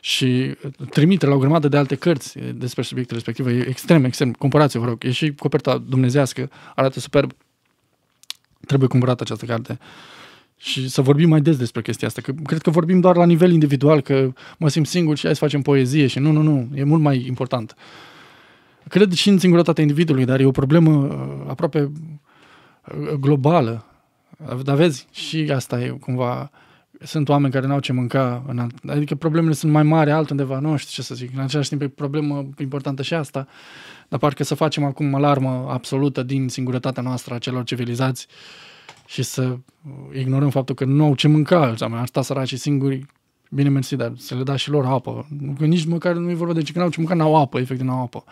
și trimite la o grămadă de alte cărți despre subiectul respectiv. E extrem, extrem. Cumpărați-o, vă rog. E și coperta dumnezească, arată superb trebuie cumpărată această carte. Și să vorbim mai des despre chestia asta, că cred că vorbim doar la nivel individual, că mă simt singur și hai să facem poezie și nu, nu, nu, e mult mai important. Cred și în singurătatea individului, dar e o problemă uh, aproape uh, globală. Dar vezi, și asta e cumva sunt oameni care n-au ce mânca, în alt, adică problemele sunt mai mari altundeva, nu știu ce să zic. În același timp e problemă importantă și asta, dar parcă să facem acum alarmă absolută din singurătatea noastră a celor civilizați și să ignorăm faptul că nu au ce mânca alții, ar sta săracii singuri, bine mersi, dar să le da și lor apă. Că nici măcar nu e vorba de ce că n-au ce mânca, n-au apă, efectiv n-au apă.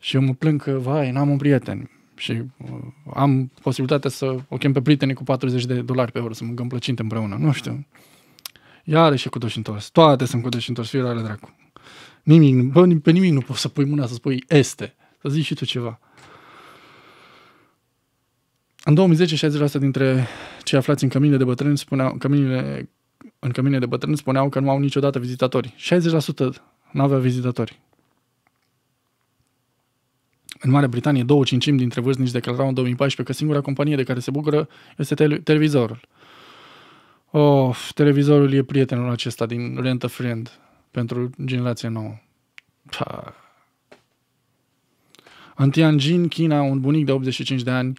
Și eu mă plâng că, vai, n-am un prieten și uh, am posibilitatea să o chem pe prietenii cu 40 de dolari pe oră să mâncăm plăcinte împreună, nu știu. Iar și cu și întors. Toate sunt cu și întors, firea dracu. Nimic, bă, pe nimic nu poți să pui mâna să spui este, să zici și tu ceva. În 2010, 60% dintre cei aflați în căminile de bătrâni spuneau, căminile, în căminile de bătrâni spuneau că nu au niciodată vizitatori. 60% nu aveau vizitatori. În Marea Britanie, două cincimi dintre vârstnici declarau în 2014 că singura companie de care se bucură este tele- televizorul. Of, televizorul e prietenul acesta din Rent a Friend pentru generația nouă. Pa. În Tianjin, China, un bunic de 85 de ani,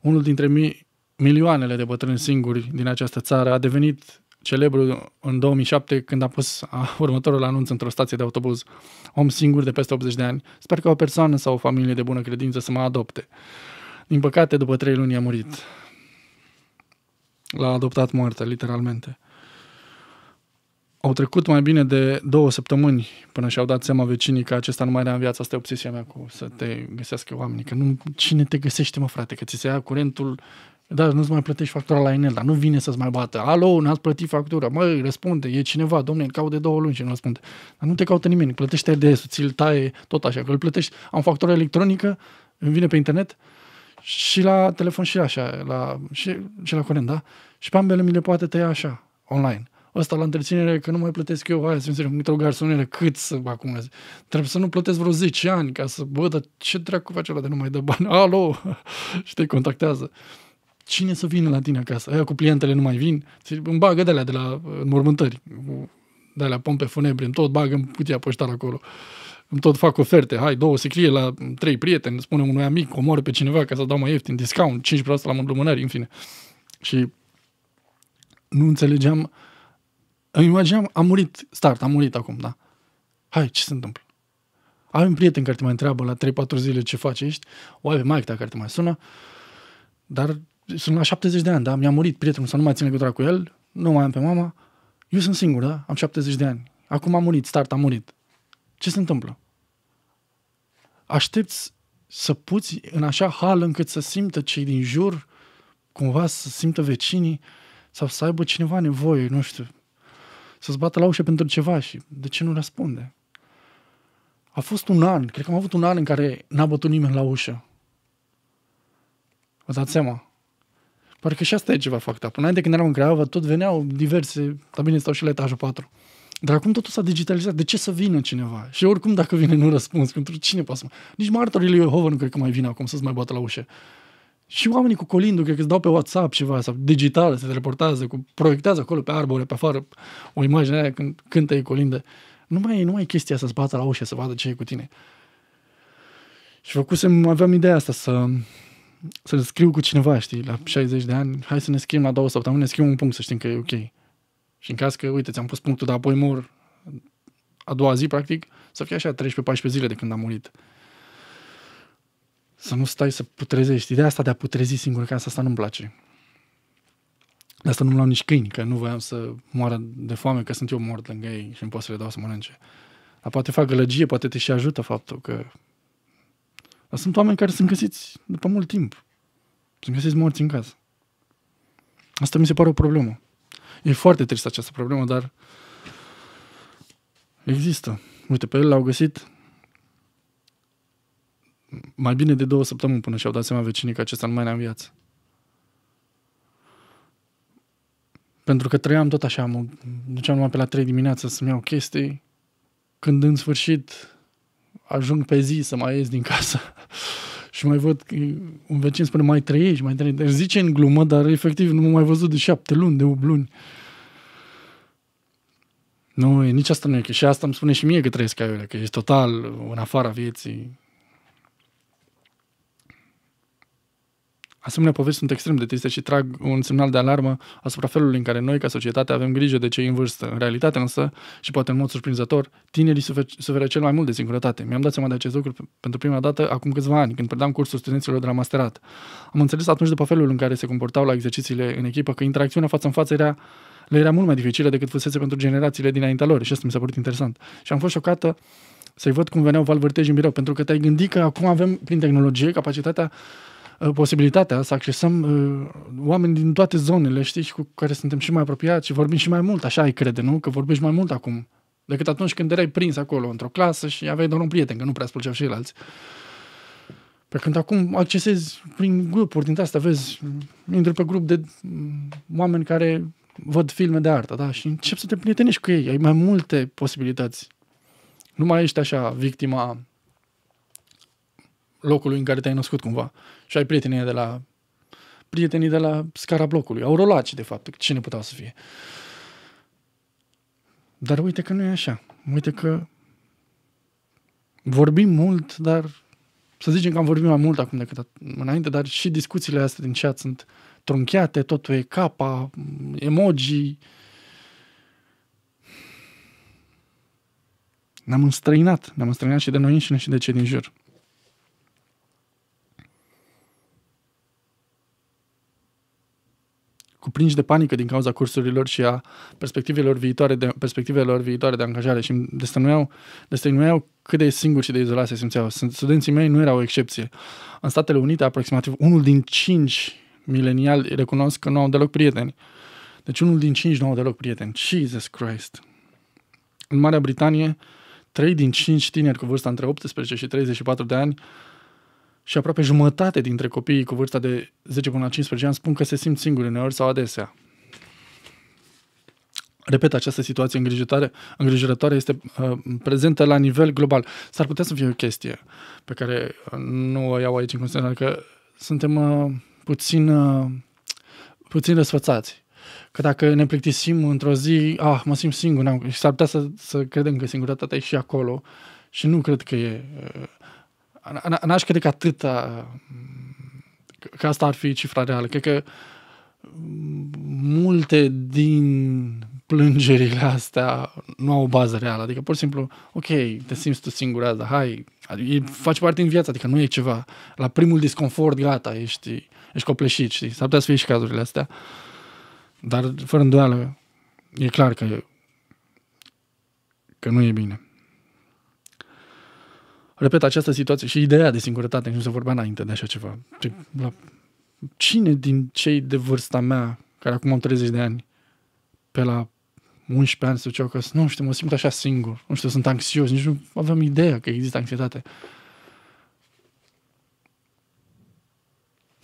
unul dintre mi- milioanele de bătrâni singuri din această țară, a devenit celebru în 2007 când a pus următorul anunț într-o stație de autobuz. Om singur de peste 80 de ani, sper că o persoană sau o familie de bună credință să mă adopte. Din păcate, după trei luni a murit. L-a adoptat moartea, literalmente. Au trecut mai bine de două săptămâni până și-au dat seama vecinii că acesta nu mai era în viață. Asta e obsesia mea cu să te găsească oamenii. Că nu, cine te găsește, mă frate? Că ți se ia curentul da, nu-ți mai plătești factura la Enel, dar nu vine să-ți mai bată. Alo, n-ați plătit factura. Măi, răspunde, e cineva, domne, îl caut de două luni și nu răspunde. Dar nu te caută nimeni, plătește RDS, ți-l taie tot așa, că îl plătești. Am factură electronică, îmi vine pe internet și la telefon și așa, la, și, și la curent, da? Și pe ambele mi le poate tăia așa, online ăsta la întreținere, că nu mai plătesc eu, hai să mi într-o garsonele, cât să acum Trebuie să nu plătesc vreo 10 ani ca să, bă, dar ce dracu face ăla de nu mai dă bani? Alo! și te contactează cine să vină la tine acasă? Aia cu clientele nu mai vin? Îmi bagă de alea de la uh, mormântări, de alea pompe funebre, îmi tot bagă în cutia poștală acolo. Îmi tot fac oferte, hai, două sicrie la trei prieteni, spune unui amic, comor pe cineva ca să dau mai ieftin, discount, 5% la lumânări, în fine. Și nu înțelegeam, îmi imagineam, am murit, start, am murit acum, da. Hai, ce se întâmplă? Ai un prieten care te mai întreabă la 3-4 zile ce faci, ești? O ai pe Mike care te mai sună? Dar sunt la 70 de ani, da? Mi-a murit prietenul să nu mai țin legătura cu el, nu mai am pe mama, eu sunt singur, da? Am 70 de ani. Acum am murit, start, am murit. Ce se întâmplă? Aștepți să puți în așa hal încât să simtă cei din jur, cumva să simtă vecinii, sau să aibă cineva nevoie, nu știu, să-ți bată la ușă pentru ceva și de ce nu răspunde? A fost un an, cred că am avut un an în care n-a bătut nimeni la ușă. Vă dați seama? Parcă și asta e ceva fapt. Până înainte când eram în Craiova, tot veneau diverse, dar bine stau și la etajul 4. Dar acum totul s-a digitalizat. De ce să vină cineva? Și oricum dacă vine nu răspuns, pentru cine poate să Nici martorii lui Jehova nu cred că mai vine acum să-ți mai bată la ușă. Și oamenii cu colindu, cred că îți dau pe WhatsApp ceva, sau digital, se teleportează, cu, proiectează acolo pe arbore, pe afară, o imagine aia când cântă e colindă. Nu mai e, nu mai e chestia să-ți bată la ușă, să vadă ce e cu tine. Și făcusem, aveam ideea asta să să scriu cu cineva, știi, la 60 de ani, hai să ne scriem la două săptămâni, ne scriu un punct să știm că e ok. Și în caz că, uite, ți-am pus punctul, dar apoi mor a doua zi, practic, să fie așa 13-14 zile de când am murit. Să nu stai să putrezești. Ideea asta de a putrezi singur ca asta nu-mi place. De asta nu-mi luau nici câini, că nu voiam să moară de foame, că sunt eu mort lângă ei și îmi pot să le dau să mănânce. Dar poate fac gălăgie, poate te și ajută faptul că dar sunt oameni care sunt găsiți după mult timp. Sunt găsiți morți în casă. Asta mi se pare o problemă. E foarte tristă această problemă, dar există. Uite, pe el l-au găsit mai bine de două săptămâni până și-au dat seama vecinii că acesta nu mai era în viață. Pentru că trăiam tot așa, mă duceam numai pe la 3 dimineața să-mi iau chestii, când în sfârșit ajung pe zi să mai ies din casă și mai văd, un vecin spune, mai trăiești, mai trăiești. Deci zice în glumă, dar efectiv nu m-am mai văzut de șapte luni, de 8 luni. Nu, nici asta nu e, și asta îmi spune și mie că trăiesc ca eu, că ești total în afara vieții. Asemenea, povești sunt extrem de triste și trag un semnal de alarmă asupra felului în care noi, ca societate, avem grijă de cei în vârstă. În realitate, însă, și poate în mod surprinzător, tinerii suferă, suferă cel mai mult de singurătate. Mi-am dat seama de acest lucru pentru prima dată acum câțiva ani, când predam cursul studenților de la masterat. Am înțeles atunci, după felul în care se comportau la exercițiile în echipă, că interacțiunea față în față era le era mult mai dificilă decât fusese pentru generațiile dinaintea lor și asta mi s-a părut interesant. Și am fost șocată să-i văd cum veneau valvârteji în birou, pentru că te-ai gândit că acum avem, prin tehnologie, capacitatea Ă, posibilitatea să accesăm uh, oameni din toate zonele, știi, și cu care suntem și mai apropiați și vorbim și mai mult, așa ai crede, nu? Că vorbești mai mult acum decât atunci când erai prins acolo într-o clasă și aveai doar un prieten, că nu prea îți plăceau ceilalți. Pe când acum accesezi prin grupuri din astea, vezi, intri pe grup de oameni care văd filme de artă, da, și începi să te prietenești cu ei, ai mai multe posibilități. Nu mai ești așa victima locului în care te-ai născut cumva și ai prietenii de la prietenii de la scara blocului, au rolaci de fapt, cine puteau să fie. Dar uite că nu e așa. Uite că vorbim mult, dar să zicem că am vorbit mai mult acum decât înainte, dar și discuțiile astea din chat sunt trunchiate, totul e capa, emoji. Ne-am înstrăinat, ne-am înstrăinat și de noi înșine și de cei din jur. cuprinși de panică din cauza cursurilor și a perspectivelor viitoare de, perspectivelor viitoare de angajare și îmi destăinuiau cât de singuri și de izolați se simțeau. Studenții mei nu erau o excepție. În Statele Unite, aproximativ unul din cinci mileniali recunosc că nu au deloc prieteni. Deci unul din cinci nu au deloc prieteni. Jesus Christ! În Marea Britanie, trei din cinci tineri cu vârsta între 18 și 34 de ani și aproape jumătate dintre copiii cu vârsta de 10 până la 15 ani spun că se simt singuri uneori sau adesea. Repet, această situație îngrijitoare, îngrijorătoare este uh, prezentă la nivel global. S-ar putea să fie o chestie pe care uh, nu o iau aici în considerare, că suntem uh, puțin, uh, puțin răsfățați. Că dacă ne plictisim într-o zi, ah, mă simt singur, n-am, și s-ar putea să, să credem că singurătatea e și acolo și nu cred că e... Uh, N-aș crede că atâta, că asta ar fi cifra reală. Cred că multe din plângerile astea nu au o bază reală. Adică pur și simplu, ok, te simți tu singur azi, dar hai, adică, faci parte din viață, adică nu e ceva. La primul disconfort, gata, ești, ești copleșit, știi? S-ar putea să fie și cazurile astea. Dar, fără îndoială, e clar că, că nu e bine repet, această situație și ideea de singurătate, nu se vorbea înainte de așa ceva. La cine din cei de vârsta mea, care acum am 30 de ani, pe la 11 ani se duceau că nu știu, mă simt așa singur, nu știu, sunt anxios, nici nu aveam ideea că există anxietate.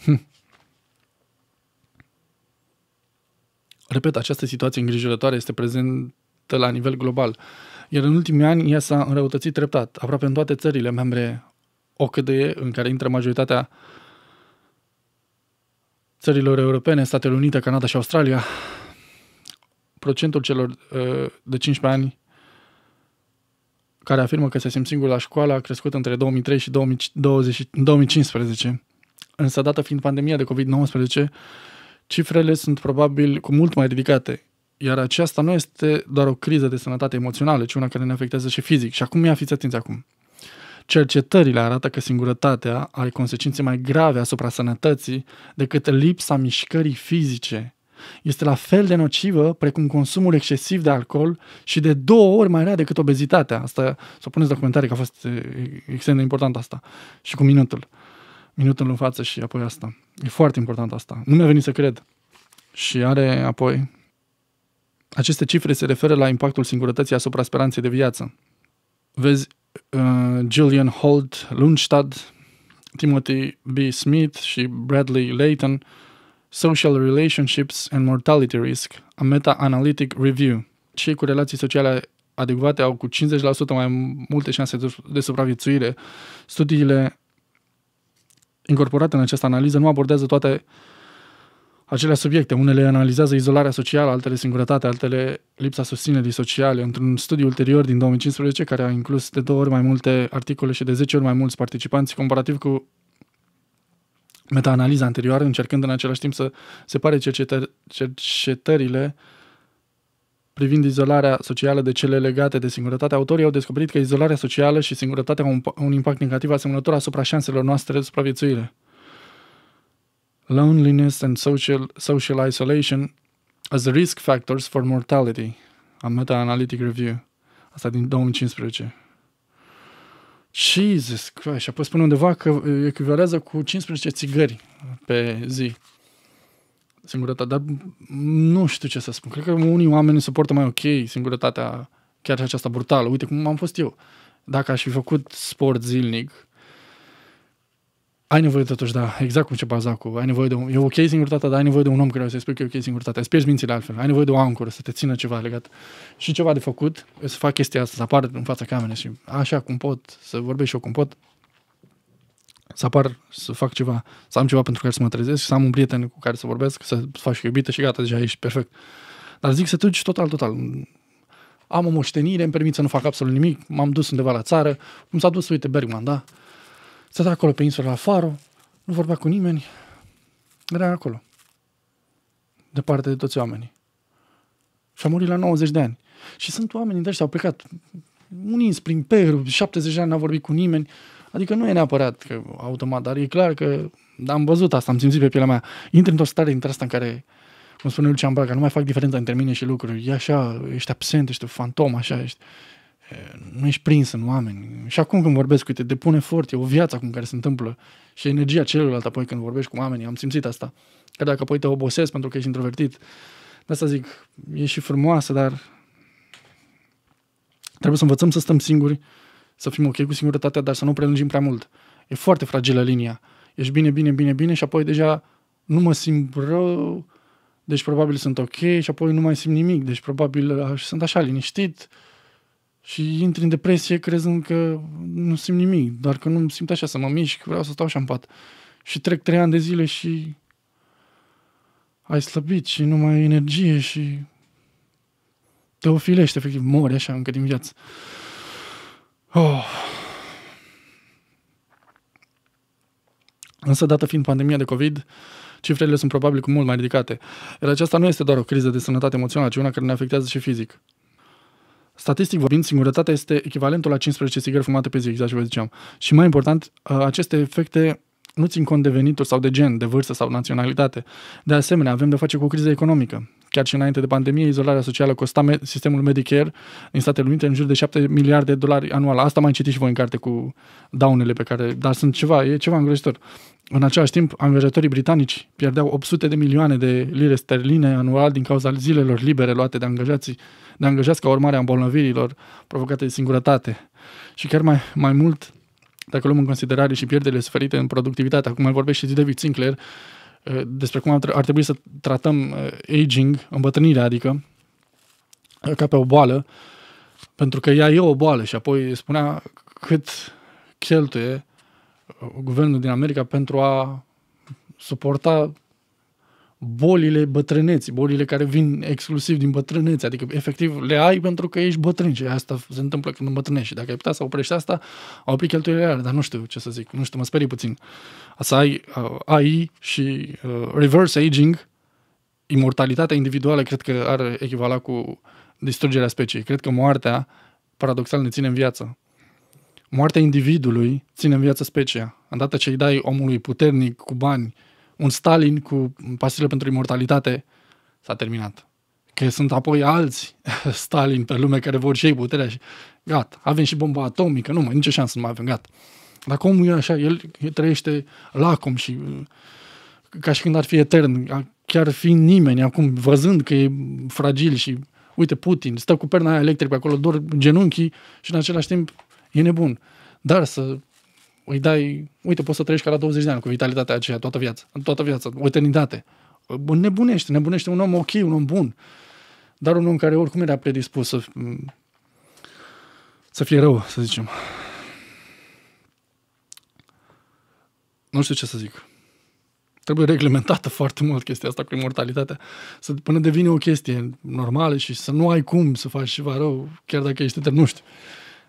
Hm. Repet, această situație îngrijorătoare este prezentă la nivel global. Uh, iar în ultimii ani ea s-a înrăutățit treptat, aproape în toate țările membre OCDE, în care intră majoritatea țărilor europene, Statele Unite, Canada și Australia, procentul celor ă, de 15 ani care afirmă că se simt singur la școală a crescut între 2003 și 2020, 2015. Însă, dată fiind pandemia de COVID-19, cifrele sunt probabil cu mult mai ridicate, iar aceasta nu este doar o criză de sănătate emoțională, ci una care ne afectează și fizic. Și acum ia fiți atenți acum. Cercetările arată că singurătatea are consecințe mai grave asupra sănătății decât lipsa mișcării fizice. Este la fel de nocivă precum consumul excesiv de alcool și de două ori mai rea decât obezitatea. Asta să o puneți la comentarii că a fost extrem de important asta. Și cu minutul. Minutul în față și apoi asta. E foarte important asta. Nu mi-a venit să cred. Și are apoi aceste cifre se referă la impactul singurătății asupra speranței de viață. Vezi uh, Julian Holt Lundstad, Timothy B. Smith și Bradley Layton, Social Relationships and Mortality Risk, a Meta-Analytic Review. Cei cu relații sociale adecvate au cu 50% mai multe șanse de supraviețuire. Studiile incorporate în această analiză nu abordează toate uh, acelea subiecte. Unele analizează izolarea socială, altele singurătate, altele lipsa susținerii sociale. Într-un studiu ulterior din 2015, care a inclus de două ori mai multe articole și de 10 ori mai mulți participanți, comparativ cu metaanaliza anterioară, încercând în același timp să separe cercetă- cercetările privind izolarea socială de cele legate de singurătate, autorii au descoperit că izolarea socială și singurătatea au un impact negativ asemănător asupra șanselor noastre de supraviețuire loneliness and social, social isolation as risk factors for mortality, a meta-analytic review. Asta din 2015. Jesus Christ! Și apoi spune undeva că uh, echivalează cu 15 țigări pe zi. Singurătatea. Dar nu știu ce să spun. Cred că unii oameni suportă mai ok singurătatea chiar și aceasta brutală. Uite cum am fost eu. Dacă aș fi făcut sport zilnic, ai nevoie totuși, da, exact cum ce baza cu, ai nevoie de un, e ok singurtatea, dar ai nevoie de un om care o să-i spui că e ok singurtatea, îți pierzi mințile altfel, ai nevoie de o ancoră, să te țină ceva legat și ceva de făcut, să fac chestia asta, să apar în fața camerei și așa cum pot, să vorbesc și eu cum pot, să apar, să fac ceva, să am ceva pentru care să mă trezesc, să am un prieten cu care să vorbesc, să faci o iubită și gata, deja ești perfect. Dar zic să te duci total, total. Am o moștenire, îmi permit să nu fac absolut nimic, m-am dus undeva la țară, cum s-a dus, uite, Bergman, da? Stătea acolo pe insula Faro, nu vorbea cu nimeni, era acolo, departe de toți oamenii. Și a murit la 90 de ani. Și sunt oameni de au plecat unii prin Peru, 70 de ani n-a vorbit cu nimeni. Adică nu e neapărat că automat, dar e clar că da, am văzut asta, am simțit pe pielea mea. Intră într-o stare dintre asta în care, cum spune Lucian Braga, nu mai fac diferența între mine și lucruri. E așa, ești absent, ești un fantom, așa, ești nu ești prins în oameni. Și acum când vorbesc, uite, depune efort, e o viață acum care se întâmplă și energia celălalt apoi când vorbești cu oamenii, am simțit asta. Că dacă apoi te obosesc pentru că ești introvertit, de asta zic, e și frumoasă, dar trebuie să învățăm să stăm singuri, să fim ok cu singurătatea, dar să nu prelungim prea mult. E foarte fragilă linia. Ești bine, bine, bine, bine și apoi deja nu mă simt rău, deci probabil sunt ok și apoi nu mai simt nimic, deci probabil sunt așa liniștit, și intri în depresie crezând că nu simt nimic, doar că nu simt așa să mă mișc, vreau să stau și am pat. Și trec trei ani de zile și ai slăbit și nu mai ai energie și te ofilești, efectiv, mori așa încă din viață. Oh. Însă, dată fiind pandemia de COVID, cifrele sunt probabil cu mult mai ridicate. Iar aceasta nu este doar o criză de sănătate emoțională, ci una care ne afectează și fizic statistic vorbind, singurătatea este echivalentul la 15 țigări fumate pe zi, exact ce vă ziceam. Și mai important, aceste efecte nu țin cont de venituri sau de gen, de vârstă sau naționalitate. De asemenea, avem de face cu o criză economică. Chiar și înainte de pandemie, izolarea socială costa me- sistemul Medicare în Statele Unite în jur de 7 miliarde de dolari anual. Asta mai citiți și voi în carte cu daunele pe care... Dar sunt ceva, e ceva îngrozitor. În același timp, angajatorii britanici pierdeau 800 de milioane de lire sterline anual din cauza zilelor libere luate de angajații ne angajează ca urmare a îmbolnăvirilor provocate de singurătate. Și chiar mai, mai mult, dacă luăm în considerare și pierderile suferite în productivitate, acum mai vorbește și David Sinclair eh, despre cum ar trebui să tratăm eh, aging, îmbătrânirea, adică, eh, ca pe o boală, pentru că ea e o boală și apoi spunea cât cheltuie guvernul din America pentru a suporta bolile bătrâneții, bolile care vin exclusiv din bătrâneți, adică efectiv le ai pentru că ești bătrân și asta se întâmplă când îmbătrânești și dacă ai putea să oprești asta, opri cheltuielile alea, dar nu știu ce să zic, nu știu, mă sperii puțin. Să ai uh, AI și uh, reverse aging, imortalitatea individuală cred că ar echivala cu distrugerea speciei. Cred că moartea, paradoxal, ne ține în viață. Moartea individului ține în viață specia. Îndată ce îi dai omului puternic, cu bani, un Stalin cu pastile pentru imortalitate, s-a terminat. Că sunt apoi alți Stalin pe lume care vor și ei puterea și gata, avem și bomba atomică, nu mai, nicio șansă nu mai avem, gata. Dar cum e așa, el trăiește lacom și uh, ca și când ar fi etern, chiar fi nimeni acum, văzând că e fragil și uite Putin, stă cu perna aia electrică acolo, doar genunchii și în același timp e nebun. Dar să îi dai, uite, poți să trăiești ca la 20 de ani cu vitalitatea aceea toată viața, toată viața, o eternitate. Nebunește, nebunește un om ok, un om bun, dar un om care oricum era predispus să, să fie rău, să zicem. Nu știu ce să zic. Trebuie reglementată foarte mult chestia asta cu imortalitatea. Să, până devine o chestie normală și să nu ai cum să faci ceva rău, chiar dacă ești etern, nu știu.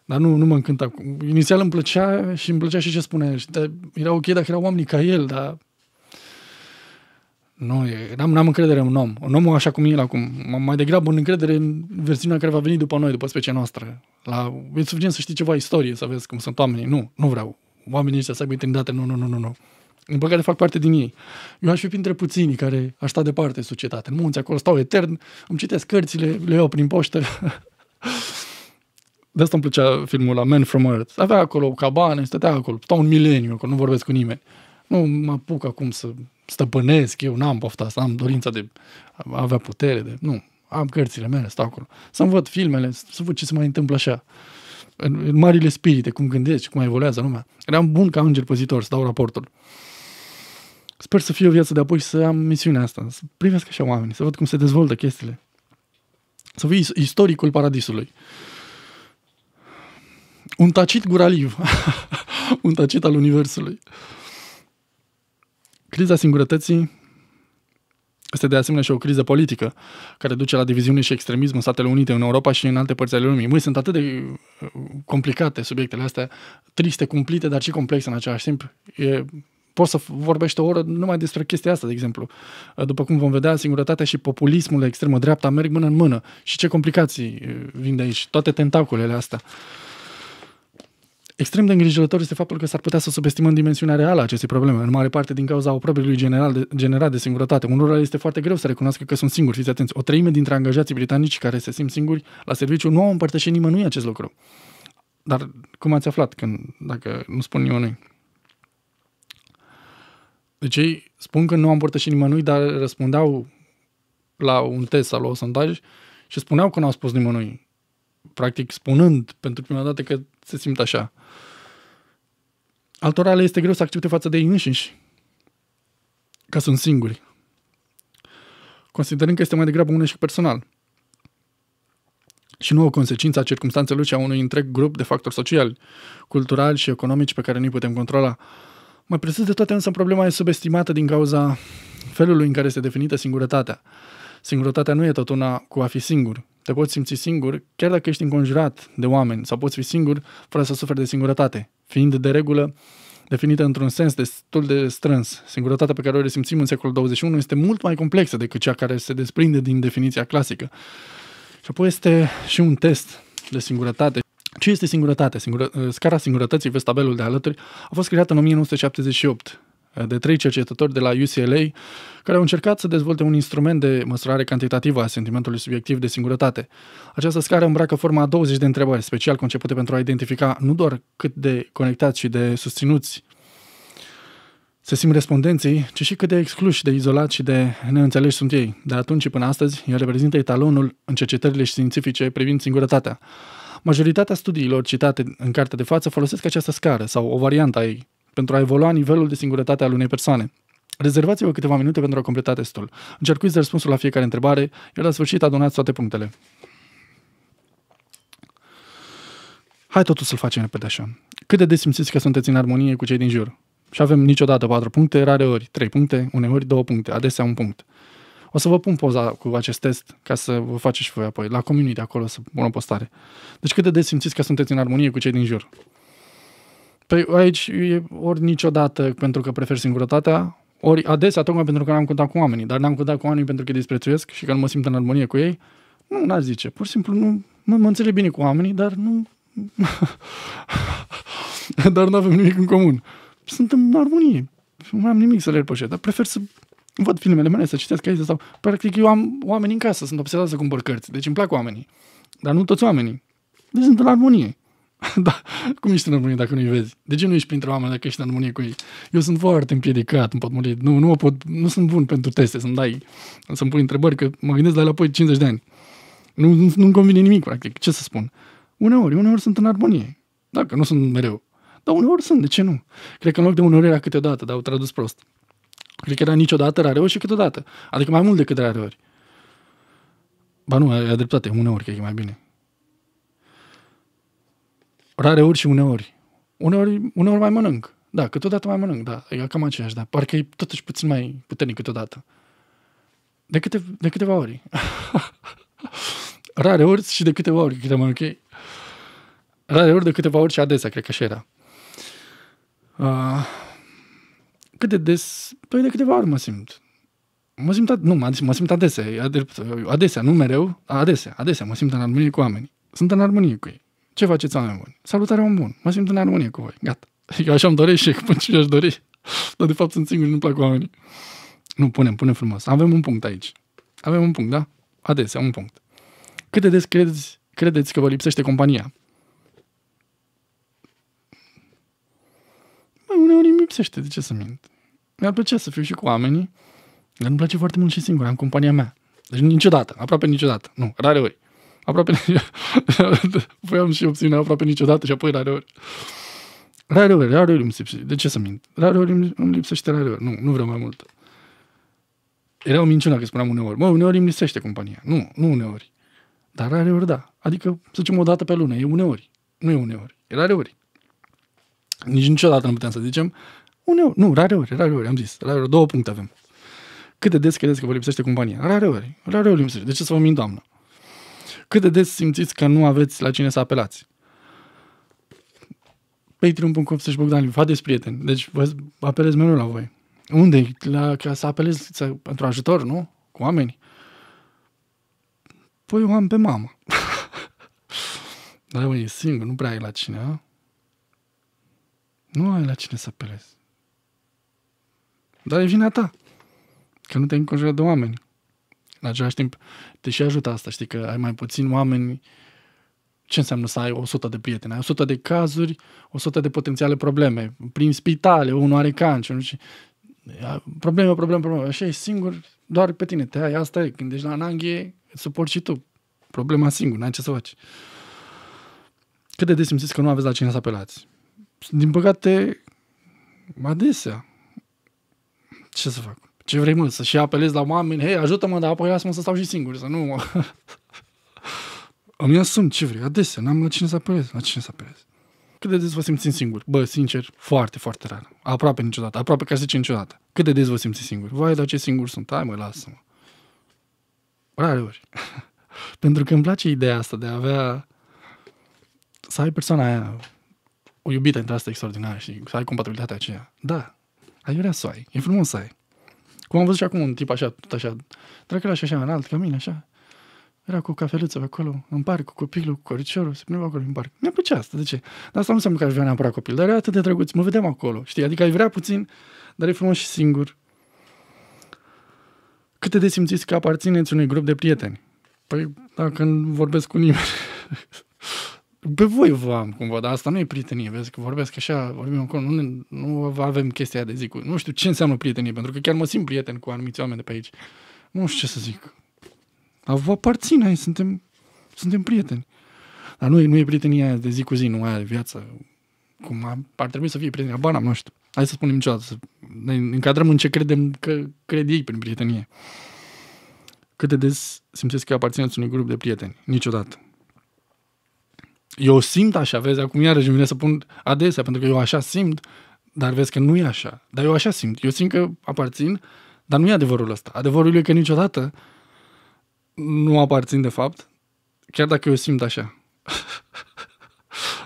Dar nu, nu mă încânta. Inițial îmi plăcea și îmi plăcea și ce spunea el. Era ok dacă erau oameni ca el, dar nu, n-am, n-am încredere în om. Un om așa cum e el acum. Mai degrabă în încredere în versiunea care va veni după noi, după specia noastră. La, e suficient să știi ceva istorie, să vezi cum sunt oamenii. Nu, nu vreau. Oamenii ăștia să aibă trindate. Nu, nu, nu, nu, nu. În păcate fac parte din ei. Eu aș fi printre puținii care aș sta departe de societate. În munți acolo stau etern, îmi citesc cărțile, le iau prin poștă. de asta îmi plăcea filmul la Man From Earth. Avea acolo o cabană, stătea acolo, stau un mileniu că nu vorbesc cu nimeni. Nu mă apuc acum să stăpânesc, eu n-am pofta asta, am dorința de a avea putere, de... nu, am cărțile mele, stau acolo. Să văd filmele, să văd ce se mai întâmplă așa. În, în marile spirite, cum gândesc, cum evoluează lumea. Eram bun ca înger păzitor să dau raportul. Sper să fie o viață de apoi și să am misiunea asta, să privesc așa oamenii, să văd cum se dezvoltă chestiile. Să fii istoricul paradisului un tacit guraliv, un tacit al Universului. Criza singurătății este de asemenea și o criză politică care duce la diviziune și extremism în Statele Unite, în Europa și în alte părți ale lumii. Măi, sunt atât de uh, complicate subiectele astea, triste, cumplite, dar și complexe în același timp. E, poți să vorbești o oră numai despre chestia asta, de exemplu. Uh, după cum vom vedea, singurătatea și populismul de extremă dreapta merg mână în mână. Și ce complicații uh, vin de aici, toate tentaculele astea. Extrem de îngrijorător este faptul că s-ar putea să subestimăm dimensiunea reală a acestei probleme, în mare parte din cauza oprobriului general de, generat de singurătate. Unul este foarte greu să recunoască că sunt singuri. Fiți atenți, o treime dintre angajații britanici care se simt singuri la serviciu nu au împărtășit nimănui acest lucru. Dar cum ați aflat când, dacă nu spun nimănui? Deci ei spun că nu am împărtășit nimănui, dar răspundeau la un test sau la un sondaj și spuneau că nu au spus nimănui. Practic spunând pentru prima dată că se simt așa. Altora le este greu să accepte față de ei înșiși, că sunt singuri, considerând că este mai degrabă un eșec personal și nu o consecință a circumstanțelor și a unui întreg grup de factori sociali, culturali și economici pe care nu-i putem controla. Mai presus de toate însă problema e subestimată din cauza felului în care este definită singurătatea. Singurătatea nu e tot una cu a fi singur, te poți simți singur chiar dacă ești înconjurat de oameni sau poți fi singur fără să suferi de singurătate, fiind de regulă definită într-un sens destul de strâns. Singurătatea pe care o resimțim în secolul 21 este mult mai complexă decât cea care se desprinde din definiția clasică. Și apoi este și un test de singurătate. Ce este singurătate? Singură, scara singurătății, pe tabelul de alături, a fost creată în 1978 de trei cercetători de la UCLA care au încercat să dezvolte un instrument de măsurare cantitativă a sentimentului subiectiv de singurătate. Această scară îmbracă forma 20 de întrebări, special concepute pentru a identifica nu doar cât de conectați și de susținuți se simt respondenții, ci și cât de excluși, de izolați și de neînțeleși sunt ei. De atunci și până astăzi, el reprezintă etalonul în cercetările științifice privind singurătatea. Majoritatea studiilor citate în cartea de față folosesc această scară sau o variantă a ei pentru a evolua nivelul de singurătate al unei persoane. Rezervați-vă câteva minute pentru a completa testul. Încercuiți răspunsul la fiecare întrebare, iar la sfârșit adunați toate punctele. Hai totuși să-l facem repede așa. Cât de des simțiți că sunteți în armonie cu cei din jur? Și avem niciodată 4 puncte, rareori 3 puncte, uneori 2 puncte, adesea un punct. O să vă pun poza cu acest test ca să vă faceți și voi apoi. La community acolo să pun o postare. Deci cât de des simțiți că sunteți în armonie cu cei din jur? Păi aici e ori niciodată pentru că prefer singurătatea, ori adesea tocmai pentru că n-am contact cu oamenii, dar n-am contact cu oamenii pentru că îi disprețuiesc și că nu mă simt în armonie cu ei, nu, n-aș zice. Pur și simplu nu, mă, mă înțeleg bine cu oamenii, dar nu... dar nu avem nimic în comun. Sunt în armonie. Nu am nimic să le repășesc, dar prefer să văd filmele mele, să citesc aici sau... Practic eu am oameni în casă, sunt obsedat să cumpăr cărți, deci îmi plac oamenii. Dar nu toți oamenii. Deci sunt în armonie. da, cum ești în România dacă nu-i vezi? De ce nu ești printre oameni dacă ești în România cu ei? Eu sunt foarte împiedicat, îmi pot muri. Nu, nu, pot, nu sunt bun pentru teste, să-mi dai, să-mi pui întrebări, că mă gândesc la apoi 50 de ani. Nu, nu, nu-mi convine nimic, practic. Ce să spun? Uneori, uneori sunt în armonie. Dacă nu sunt mereu. Dar uneori sunt, de ce nu? Cred că în loc de uneori era câteodată, dar au tradus prost. Cred că era niciodată, rareori și câteodată. Adică mai mult decât rareori. Ba nu, e dreptate, uneori cred că e mai bine. Rare ori și uneori. Uneori, uneori mai mănânc. Da, câteodată mai mănânc, da. E cam aceeași, da. Parcă e totuși puțin mai puternic câteodată. De, câte, de câteva ori. Rare ori și de câteva ori, câte mai ok. Rare ori de câteva ori și adesea, cred că așa era. Uh, cât de des? Păi de câteva ori mă simt. Mă simt, ad- nu, mă simt adesea, adesea, nu mereu, adesea, adesea, mă simt în armonie cu oamenii. Sunt în armonie cu ei. Ce faceți oameni buni? Salutare om bun. Mă simt în armonie cu voi. Gata. Eu adică așa îmi doresc și până ce aș dori. Dar de fapt sunt singur și nu-mi plac oamenii. Nu, punem, punem frumos. Avem un punct aici. Avem un punct, da? Adesea, un punct. Cât de des credeți, credeți că vă lipsește compania? Bă, uneori îmi lipsește, de ce să mint? Mi-ar plăcea să fiu și cu oamenii, dar îmi place foarte mult și singur, am compania mea. Deci niciodată, aproape niciodată, nu, rare ori aproape voiam și opțiunea, aproape niciodată și apoi rareori. Rareori, rareori îmi lipsește. De ce să mint? Rareori îmi lipsește rareori. Nu, nu vreau mai mult. Era o minciună că spuneam uneori. Mă, uneori îmi lipsește compania. Nu, nu uneori. Dar rareori da. Adică, să zicem, o dată pe lună. E uneori. Nu e uneori. E rareori. Nici niciodată nu putem să zicem uneori. Nu, rareori, rareori, am zis. Rareori, două puncte avem. Cât de des credeți că vă lipsește compania? Rareori. Rareori lipsește. De ce să vă mint, doamnă? Cât de des simțiți că nu aveți la cine să apelați? patreon.com să-și Bogdan faceți prieteni. Deci vă apelez mereu la voi. Unde? La, ca să apelez să, pentru ajutor, nu? Cu oameni? Păi eu am pe mama. Dar e singur, nu prea ai la cine, a? Nu ai la cine să apelezi. Dar e vina ta. Că nu te-ai de oameni. În același timp, te și ajută asta, știi, că ai mai puțin oameni ce înseamnă să ai 100 de prieteni? Ai 100 de cazuri, 100 de potențiale probleme. Prin spitale, unul are cancer, nu știu. Probleme, probleme, probleme. Așa e singur, doar pe tine. Te ai, asta e. Când ești la ananghie, îți suport și tu. Problema singur, n-ai ce să faci. Cât de des simțiți că nu aveți la cine să apelați? Din păcate, adesea. Ce să fac? ce vrei mă, să și apelezi la oameni, hei, ajută-mă, dar apoi lasă-mă să stau și singur, să nu Îmi asum ce vrei, adesea, n-am la cine să apelez, la cine să apelez. Cât de des vă simțiți singur? Bă, sincer, foarte, foarte rar. Aproape niciodată, aproape ca zice niciodată. Cât de des vă simțiți singur? Vai, dar ce singuri sunt, hai mă, lasă-mă. Rare ori. Pentru că îmi place ideea asta de a avea... Să ai persoana aia, o iubită într asta extraordinară, și Să ai compatibilitatea aceea. Da, ai vrea să o ai. E frumos să ai. Cum am văzut și acum un tip așa, tot așa, dracul așa, așa înalt ca mine, așa. Era cu cafeluță pe acolo, în parc, cu copilul, cu coriciorul, se plimba acolo în parc. Mi-a plăcea asta, de ce? Dar asta nu înseamnă că aș vrea neapărat copil, dar era atât de drăguț, mă vedeam acolo, știi? Adică ai vrea puțin, dar e frumos și singur. Cât de simțiți că aparțineți unui grup de prieteni? Păi, dacă nu vorbesc cu nimeni. pe voi vă am cumva, dar asta nu e prietenie, vezi că vorbesc așa, vorbim acolo, nu, nu avem chestia de zic cu, nu știu ce înseamnă prietenie, pentru că chiar mă simt prieten cu anumiți oameni de pe aici. Nu știu ce să zic. Dar vă aparține, suntem, suntem prieteni. Dar nu, e, nu e prietenia de zi cu zi, nu aia de viață. Cum ar, ar trebui să fie prietenia, banam, nu știu. Hai să spunem niciodată, să ne încadrăm în ce credem că cred ei prin prietenie. Cât de des simțiți că aparțineți unui grup de prieteni? Niciodată eu simt așa, vezi, acum iarăși vine să pun adesea, pentru că eu așa simt, dar vezi că nu e așa. Dar eu așa simt. Eu simt că aparțin, dar nu e adevărul ăsta. Adevărul e că niciodată nu aparțin de fapt, chiar dacă eu simt așa.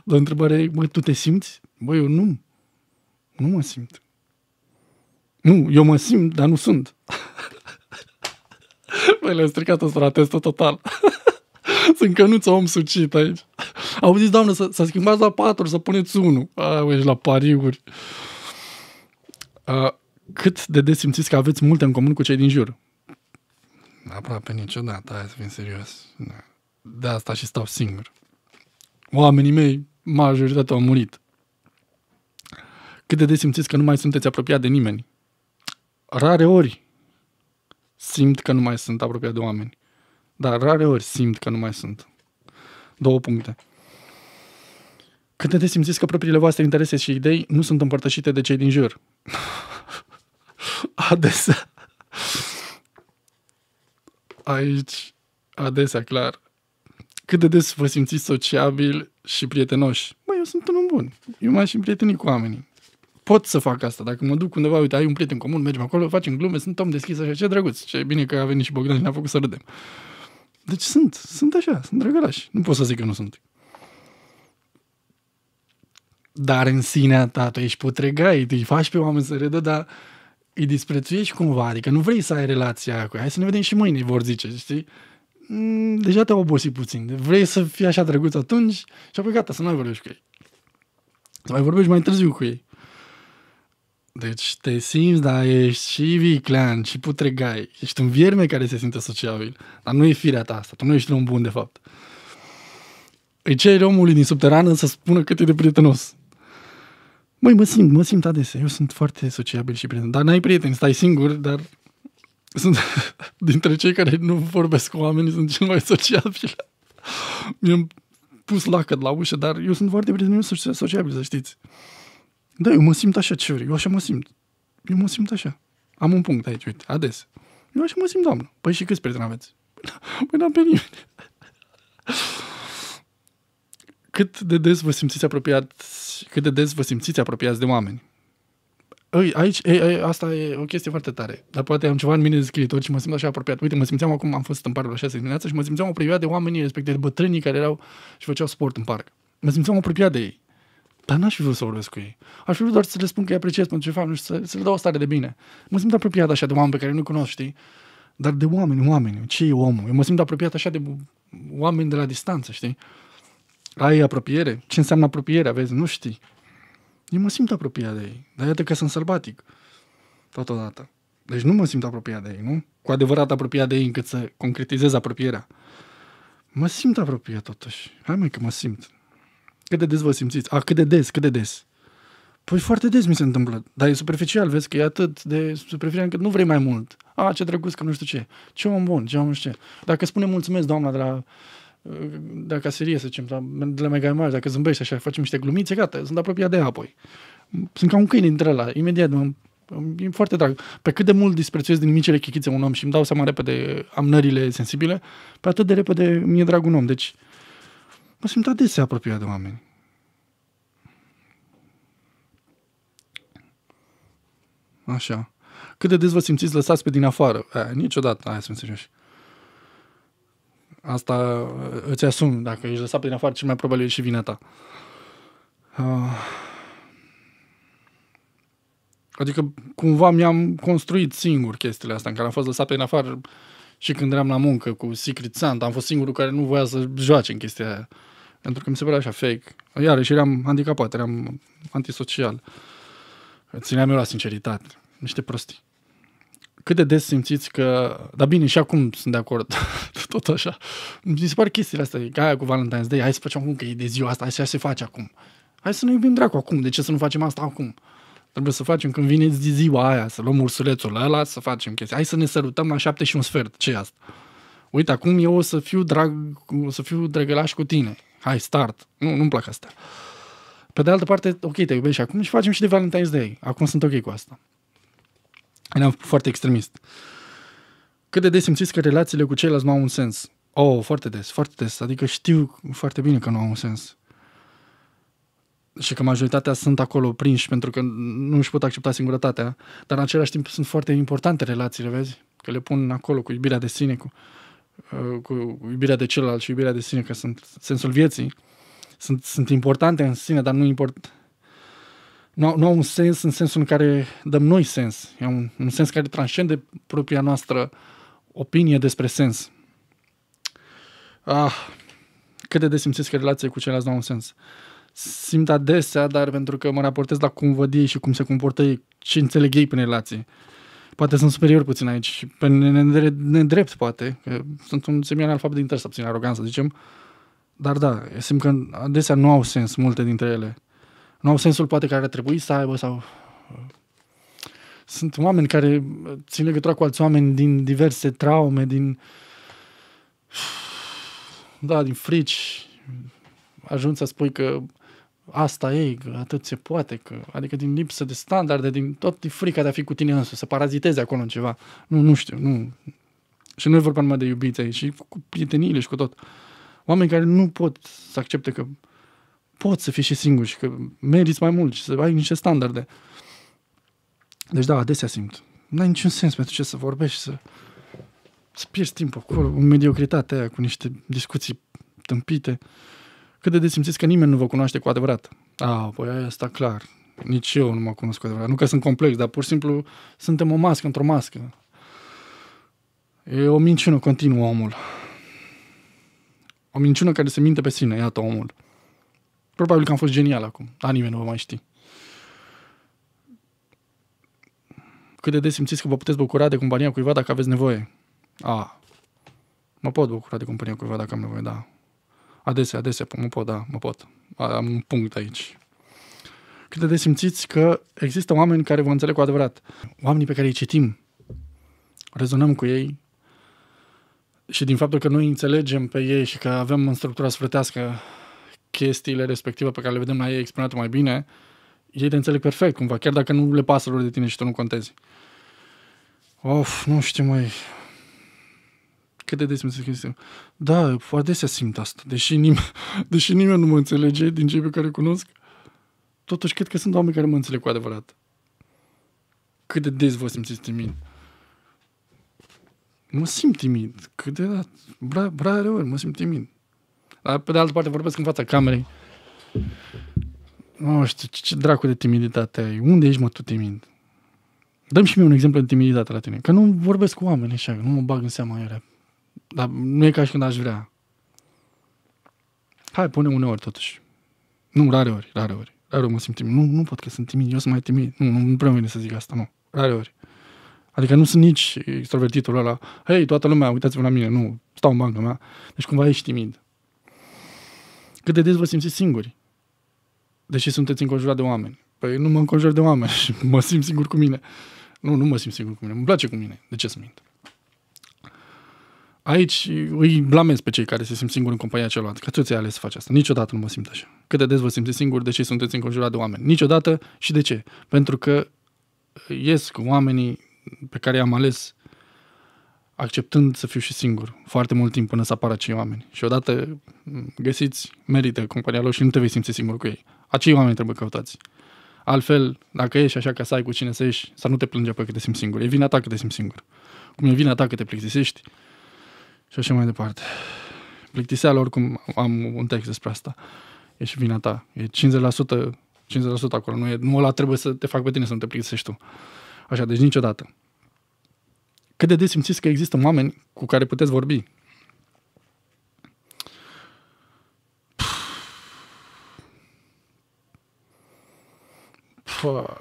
Dar întrebare e, băi, tu te simți? Băi, eu nu. Nu mă simt. Nu, eu mă simt, dar nu sunt. Băi, le-am stricat ăsta la testul total. sunt cănuț om sucit aici zis, doamnă, să, să schimbați la patru, să puneți unul. A, ești la pariuri. A, cât de des simțiți că aveți multe în comun cu cei din jur? Aproape niciodată, hai să fim serios. De asta și stau singur. Oamenii mei, majoritatea au murit. Cât de des simțiți că nu mai sunteți apropiat de nimeni? Rare ori simt că nu mai sunt apropiat de oameni. Dar rare ori simt că nu mai sunt. Două puncte. Când te simțiți că propriile voastre interese și idei nu sunt împărtășite de cei din jur. adesea. Aici, adesea, clar. Cât de des vă simțiți sociabil și prietenoși? Măi, eu sunt un om bun. Eu m-aș împrieteni cu oamenii pot să fac asta. Dacă mă duc undeva, uite, ai un prieten comun, mergem acolo, facem glume, sunt om deschis, așa, ce drăguț. Ce bine că a venit și Bogdan și ne-a făcut să râdem. Deci sunt, sunt așa, sunt drăgălași. Nu pot să zic că nu sunt dar în sinea ta tu ești putregai, tu îi faci pe oameni să râdă, dar îi disprețuiești cumva, adică nu vrei să ai relația cu ea. Hai să ne vedem și mâine, vor zice, știi? Mm, deja te au obosit puțin. Vrei să fii așa drăguț atunci și apoi gata, să nu mai vorbești cu ei. Să mai vorbești mai târziu cu ei. Deci te simți, dar ești și viclean, și putregai. Ești un vierme care se simte sociabil. Dar nu e firea ta asta. Tu nu ești un bun, de fapt. Îi ceri omului din subterană să spună cât e de prietenos. Măi, mă simt, mă simt adesea. Eu sunt foarte sociabil și prieten. Dar n-ai prieteni, stai singur, dar sunt dintre cei care nu vorbesc cu oamenii, sunt cel mai sociabil. Mi-am pus lacăt la ușă, dar eu sunt foarte eu și sociabil, să știți. Da, eu mă simt așa, ce vrei, eu așa mă simt. Eu mă simt așa. Am un punct aici, uite, ades. Eu așa mă simt, doamnă. Păi și câți prieteni aveți? Păi n-am pe nimeni cât de des vă simțiți apropiați, cât de des vă simțiți apropiați de oameni. Ei, aici, ei, ei, asta e o chestie foarte tare. Dar poate am ceva în mine de scriitor și mă simt așa apropiat. Uite, mă simțeam acum, am fost în parc la 6 dimineața și mă simțeam apropiat de oamenii respectiv, de bătrânii care erau și făceau sport în parc. Mă simțeam apropiat de ei. Dar n-aș fi vrut să vorbesc cu ei. Aș fi vrut doar să le spun că îi apreciez pentru ce fac și să, să le dau o stare de bine. Mă simt apropiat așa de oameni pe care nu cunosc, știi? Dar de oameni, oameni, ce e omul? Eu mă simt apropiat așa de oameni de la distanță, știi? ai apropiere? Ce înseamnă apropiere? Vezi, nu știi. Eu mă simt apropiat de ei, dar iată că sunt sălbatic totodată. Deci nu mă simt apropiat de ei, nu? Cu adevărat apropiat de ei încât să concretizez apropierea. Mă simt apropiat totuși. Hai mai că mă simt. Cât de des vă simțiți? A, cât de des, cât de des. Păi foarte des mi se întâmplă, dar e superficial, vezi că e atât de superficial încât nu vrei mai mult. A, ce drăguț că nu știu ce, ce om bun, ce om nu știu ce. Dacă spune mulțumesc doamna de la dacă serie, să zicem, da, de la mega mari, dacă zâmbești așa, facem niște glumițe, gata, sunt apropiat de apoi. Sunt ca un câine dintre ăla, imediat mă, e foarte drag. Pe cât de mult disprețuiesc din micile chichițe un om și îmi dau seama repede amnările sensibile, pe atât de repede mi-e drag un om. Deci mă simt adesea apropiat de oameni. Așa. Cât de des vă simțiți lăsați pe din afară? Aia, niciodată. Hai să-mi serioși. Asta uh, îți asum Dacă ești lăsat prin afară, cel mai probabil e și vina ta. Uh. Adică cumva mi-am construit singur chestiile astea în care am fost lăsat prin afară și când eram la muncă cu Secret Santa, am fost singurul care nu voia să joace în chestia aia. Pentru că mi se părea așa fake. Iarăși eram handicapat, eram antisocial. Țineam eu la sinceritate. Niște prostii cât de des simțiți că... Dar bine, și acum sunt de acord, tot așa. Mi se par chestiile astea, ca aia cu Valentine's Day, hai să facem acum că e de ziua asta, hai să se face acum. Hai să ne iubim dracu acum, de ce să nu facem asta acum? Trebuie să facem când vine ziua aia, să luăm ursulețul ăla, să facem chestii. Hai să ne sărutăm la șapte și un sfert, ce asta? Uite, acum eu o să fiu, drag, o să fiu drăgălaș cu tine. Hai, start. Nu, nu-mi plac asta. Pe de altă parte, ok, te iubești acum și facem și de Valentine's Day. Acum sunt ok cu asta. Eram foarte extremist. Cât de des simțiți că relațiile cu ceilalți nu au un sens? Oh, foarte des, foarte des. Adică știu foarte bine că nu au un sens. Și că majoritatea sunt acolo prinși pentru că nu își pot accepta singurătatea. Dar în același timp sunt foarte importante relațiile, vezi? Că le pun acolo cu iubirea de sine, cu, uh, cu iubirea de celălalt și iubirea de sine, că sunt sensul vieții. Sunt, sunt importante în sine, dar nu, import, nu, nu au un sens în sensul în care dăm noi sens. E un, un sens care transcende propria noastră opinie despre sens. Ah, cât de des simțiți că relația cu ceilalți nu au un sens. Simt adesea, dar pentru că mă raportez la cum văd ei și cum se comportă ei, ce înțeleg ei prin relații. Poate sunt superior puțin aici și pe nedrept poate, că sunt un semian alfabet din test, puțin arogant să zicem, dar da, simt că adesea nu au sens multe dintre ele nu au sensul poate care ar trebui să aibă sau... Sunt oameni care țin legătura cu alți oameni din diverse traume, din... Da, din frici. ajung să spui că asta e, că atât se poate, că, adică din lipsă de standarde, din tot din frica de a fi cu tine însuși, să parazitezi acolo în ceva. Nu, nu știu, nu. Și nu e vorba numai de iubiți aici, și cu prieteniile și cu tot. Oameni care nu pot să accepte că poți să fii și singur și că meriți mai mult și să ai niște standarde. Deci da, adesea simt. N-ai niciun sens pentru ce să vorbești să, să pierzi timp acolo, în mediocritatea aia, cu niște discuții tâmpite. Cât de desimțiți că nimeni nu vă cunoaște cu adevărat. A, păi aia asta clar. Nici eu nu mă cunosc cu adevărat. Nu că sunt complex, dar pur și simplu suntem o mască într-o mască. E o minciună continuă omul. O minciună care se minte pe sine, iată omul. Probabil că am fost genial acum, dar nimeni nu vă mai știe. Cât de des simțiți că vă puteți bucura de compania cuiva dacă aveți nevoie? A, mă pot bucura de compania cuiva dacă am nevoie, da. Adesea, adesea, mă pot, da, mă pot. Am un punct aici. Cât de des simțiți că există oameni care vă înțeleg cu adevărat. Oamenii pe care îi citim, rezonăm cu ei, și din faptul că noi înțelegem pe ei și că avem în structura sfârtească chestiile respective pe care le vedem la ei exprimate mai bine, ei te înțeleg perfect cumva, chiar dacă nu le pasă lor de tine și tu nu contezi. Of, nu știu mai... Cât de des mi se chestia. Da, se simt asta, deși, nim- deși nimeni nu mă înțelege din cei pe care îi cunosc. Totuși, cred că sunt oameni care mă înțeleg cu adevărat. Cât de des vă simțiți timid? Mă simt timid. Cât de... Bra, bra, ori, mă simt timid. Dar, pe de altă parte, vorbesc în fața camerei. Nu știu, ce, ce dracu de timiditate ai? Unde ești, mă, tu timid? Dăm și mie un exemplu de timiditate la tine. Că nu vorbesc cu oameni așa, nu mă bag în seama aia. Dar nu e ca și când aș vrea. Hai, pune uneori totuși. Nu, rare ori, rare ori. Rare ori mă simt timid. Nu, nu pot că sunt timid, eu sunt mai timid. Nu, nu, nu prea vine să zic asta, nu. Rare ori. Adică nu sunt nici extrovertitul ăla. Hei, toată lumea, uitați-vă la mine. Nu, stau în banca mea. Deci cumva ești timid. Cât de des vă simțiți singuri? Deși sunteți înconjurat de oameni. Păi nu mă înconjur de oameni și mă simt singur cu mine. Nu, nu mă simt singur cu mine. Îmi place cu mine. De ce să mint? Aici îi blamez pe cei care se simt singuri în compania celuilalt. Că tu ți-ai ales să faci asta. Niciodată nu mă simt așa. Cât de des vă simțiți singuri, deși sunteți înconjurat de oameni. Niciodată și de ce? Pentru că ies cu oamenii pe care i-am ales acceptând să fiu și singur foarte mult timp până să apară acei oameni. Și odată găsiți, merită compania lor și nu te vei simți singur cu ei. Acei oameni trebuie căutați. Altfel, dacă ești așa ca să ai cu cine să ieși, să nu te plânge pe că te simți singur. E vina ta că te simți singur. Cum e vina ta că te plictisești și așa mai departe. Plictiseală, oricum, am un text despre asta. E și vina ta. E 50%, 50% acolo. Nu, e, nu ăla trebuie să te fac pe tine să nu te plictisești tu. Așa, deci niciodată. Cât de des simțiți că există oameni cu care puteți vorbi? Pă,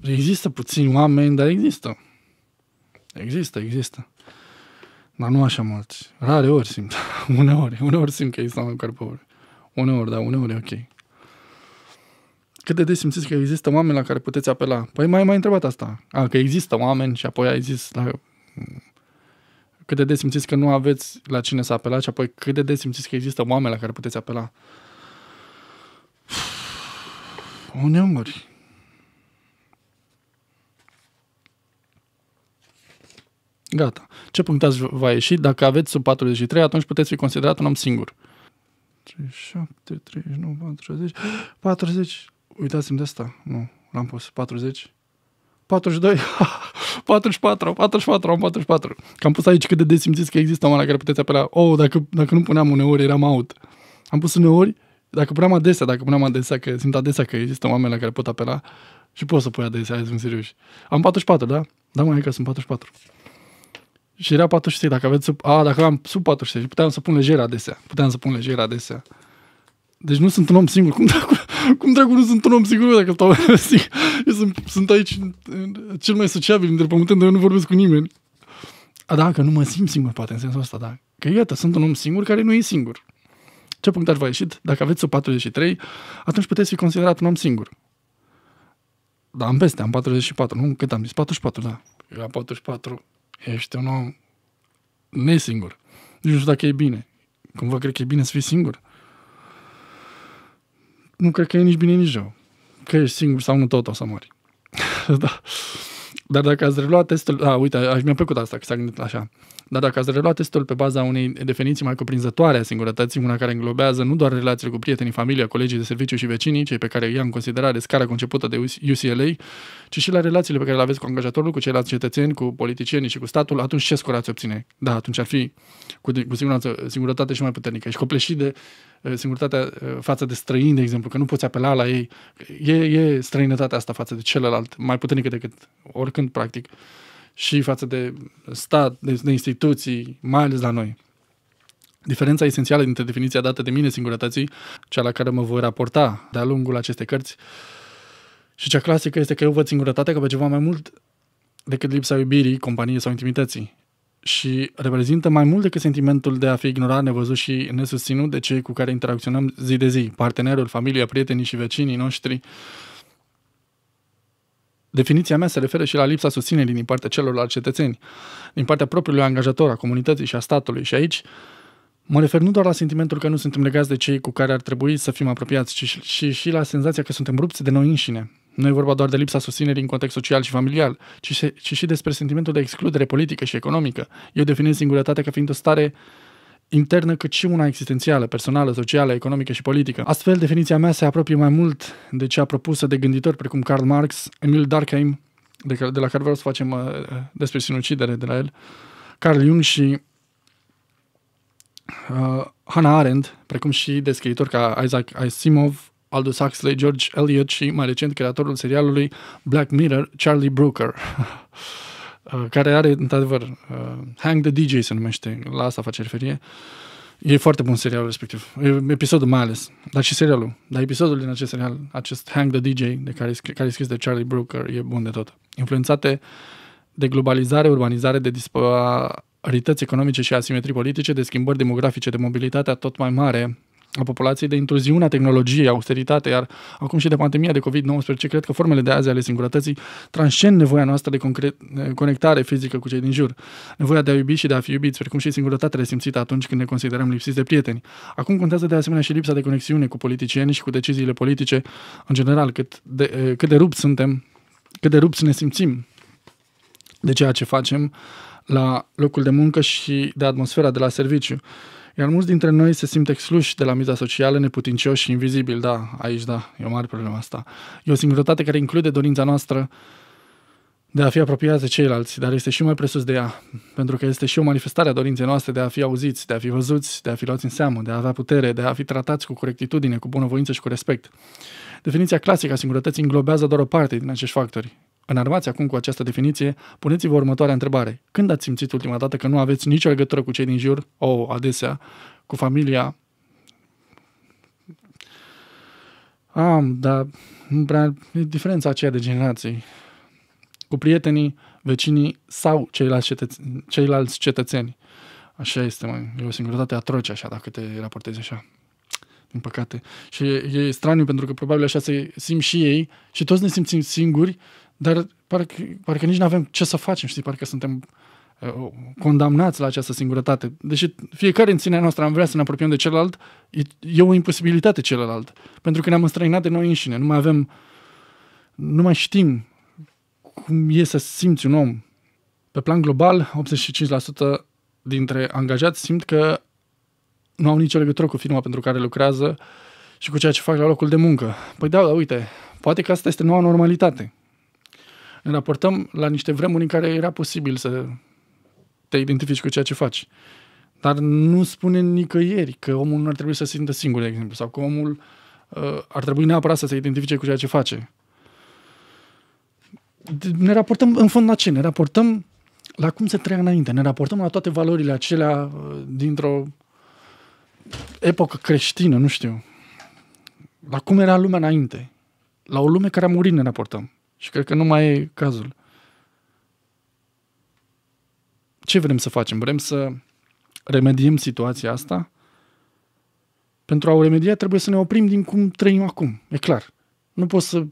există puțini oameni, dar există. Există, există. Dar nu așa mulți. Rare ori simt. uneori. Uneori simt că există oameni cu care pot vorbi. Uneori, da, uneori e ok. Cât de des simțiți că există oameni la care puteți apela? Păi mai mai întrebat asta. A, că există oameni și apoi ai zis la... Cât de des simțiți că nu aveți la cine să apelați și apoi cât de des simțiți că există oameni la care puteți apela? Uneori. Gata. Ce punctaj va ieși? Dacă aveți sub 43, atunci puteți fi considerat un om singur. 37, 39, 40, 40. Uitați-mi de asta. Nu, l-am pus. 40. 42, 44, 44, am 44. Că am pus aici cât de des simțiți că există oameni la care puteți apela. Oh, dacă, dacă nu puneam uneori, eram out. Am pus uneori, dacă puneam adesea, dacă puneam adesea, că simt adesea că există oameni la care pot apela și pot să pui adesea, hai să fim serioși. Am 44, da? Da, mai că sunt 44. Și era 46, dacă aveți sub... A, dacă am sub 46, puteam să pun lejer adesea. Puteam să pun lejer adesea. Deci nu sunt un om singur. Cum, dacă, cum dracu nu sunt un om sigur dacă stau eu sunt, sunt aici cel mai sociabil dintre pământ, dar eu nu vorbesc cu nimeni. A, da, că nu mă simt singur, poate, în sensul ăsta, da. Că iată, sunt un om singur care nu e singur. Ce punct ar fi ieșit? Dacă aveți o 43, atunci puteți fi considerat un om singur. Da, am peste, am 44, nu? Cât am zis? 44, da. La 44 ești un om nesingur. Nici nu știu dacă e bine. Cumva cred că e bine să fii singur nu cred că e nici bine, nici rău. Că ești singur sau nu tot o să mori. da. Dar dacă ați reluat testul... Ah uite, mi-a plăcut asta, că s-a gândit așa. Dar dacă ați reluat testul pe baza unei definiții mai cuprinzătoare a singurătății, una care înglobează nu doar relațiile cu prietenii, familia, colegii de serviciu și vecinii, cei pe care i-am în considerare scara concepută de UCLA, ci și la relațiile pe care le aveți cu angajatorul, cu ceilalți cetățeni, cu politicienii și cu statul, atunci ce scor ați obține? Da, atunci ar fi cu, cu siguranță singurătate și mai puternică. Și copleșit de Eh, singurătatea eh, față de străini, de exemplu, că nu poți apela la ei. E, e străinătatea asta față de celălalt, mai puternică decât oricând, practic, și față de stat, de, de instituții, mai ales la noi. Diferența esențială dintre definiția dată de mine singurătății, cea la care mă voi raporta de-a lungul acestei cărți, și cea clasică este că eu văd singurătatea ca pe ceva mai mult decât lipsa iubirii, companiei sau intimității și reprezintă mai mult decât sentimentul de a fi ignorat, nevăzut și nesusținut de cei cu care interacționăm zi de zi, partenerul, familia, prietenii și vecinii noștri. Definiția mea se referă și la lipsa susținerii din partea celorlalți cetățeni, din partea propriului angajator, a comunității și a statului. Și aici mă refer nu doar la sentimentul că nu suntem legați de cei cu care ar trebui să fim apropiați, ci și, și la senzația că suntem rupți de noi înșine, nu e vorba doar de lipsa susținerii în context social și familial, ci, se, ci și despre sentimentul de excludere politică și economică. Eu definez singurătatea ca fiind o stare internă cât și una existențială, personală, socială, economică și politică. Astfel, definiția mea se apropie mai mult de cea propusă de gânditori precum Karl Marx, Emil Durkheim, de, care, de la care vreau să facem uh, despre sinucidere de la el, Carl Jung și uh, Hannah Arendt, precum și de ca Isaac Asimov, Aldous Huxley, George Eliot și, mai recent, creatorul serialului Black Mirror, Charlie Brooker, uh, care are, într-adevăr, uh, Hang the DJ se numește, la asta face referire. E foarte bun serialul respectiv, episodul mai ales, dar și serialul. Dar episodul din acest serial, acest Hang the DJ, de care, care e scris de Charlie Brooker, e bun de tot. Influențate de globalizare, urbanizare, de disparități economice și asimetrii politice, de schimbări demografice, de mobilitatea tot mai mare a populației de intruziunea tehnologiei, austeritate, iar acum și de pandemia de COVID-19, cred că formele de azi ale singurătății transcend nevoia noastră de concret, conectare fizică cu cei din jur, nevoia de a iubi și de a fi iubiți, precum și singurătatea resimțită atunci când ne considerăm lipsiți de prieteni. Acum contează de asemenea și lipsa de conexiune cu politicieni și cu deciziile politice în general, cât de, cât de rupți suntem, cât de rupți ne simțim de ceea ce facem la locul de muncă și de atmosfera de la serviciu. Iar mulți dintre noi se simt excluși de la miza socială, neputincioși și invizibili. Da, aici, da, e o mare problemă asta. E o singurătate care include dorința noastră de a fi apropiați de ceilalți, dar este și mai presus de ea, pentru că este și o manifestare a dorinței noastre de a fi auziți, de a fi văzuți, de a fi luați în seamă, de a avea putere, de a fi tratați cu corectitudine, cu bunăvoință și cu respect. Definiția clasică a singurătății înglobează doar o parte din acești factori. Înarmați acum cu această definiție, puneți-vă următoarea întrebare. Când ați simțit ultima dată că nu aveți nicio legătură cu cei din jur, o, oh, adesea, cu familia? Am, dar nu prea e diferența aceea de generații. Cu prietenii, vecinii sau ceilalți, cetăț- ceilalți cetățeni. Așa este, mai. E o singurătate atroce așa, dacă te raportezi așa din păcate. Și e, e straniu pentru că probabil așa se simt și ei și toți ne simțim singuri dar parcă, parcă nici nu avem ce să facem, știi, parcă suntem uh, condamnați la această singurătate. Deși fiecare în ținea noastră am vrea să ne apropiem de celălalt, e, e o imposibilitate celălalt. Pentru că ne-am înstrăinat de noi înșine, nu mai avem, nu mai știm cum e să simți un om. Pe plan global, 85% dintre angajați simt că nu au nicio legătură cu firma pentru care lucrează și cu ceea ce fac la locul de muncă. Păi da, uite, poate că asta este noua normalitate ne raportăm la niște vremuri în care era posibil să te identifici cu ceea ce faci. Dar nu spune nicăieri că omul nu ar trebui să se simtă singur, de exemplu, sau că omul uh, ar trebui neapărat să se identifice cu ceea ce face. Deci, ne raportăm în fond la ce? Ne raportăm la cum se trăia înainte, ne raportăm la toate valorile acelea uh, dintr-o epocă creștină, nu știu, la cum era lumea înainte, la o lume care a murit ne raportăm. Și cred că nu mai e cazul. Ce vrem să facem? Vrem să remediem situația asta? Pentru a o remedia trebuie să ne oprim din cum trăim acum, e clar. Nu poți să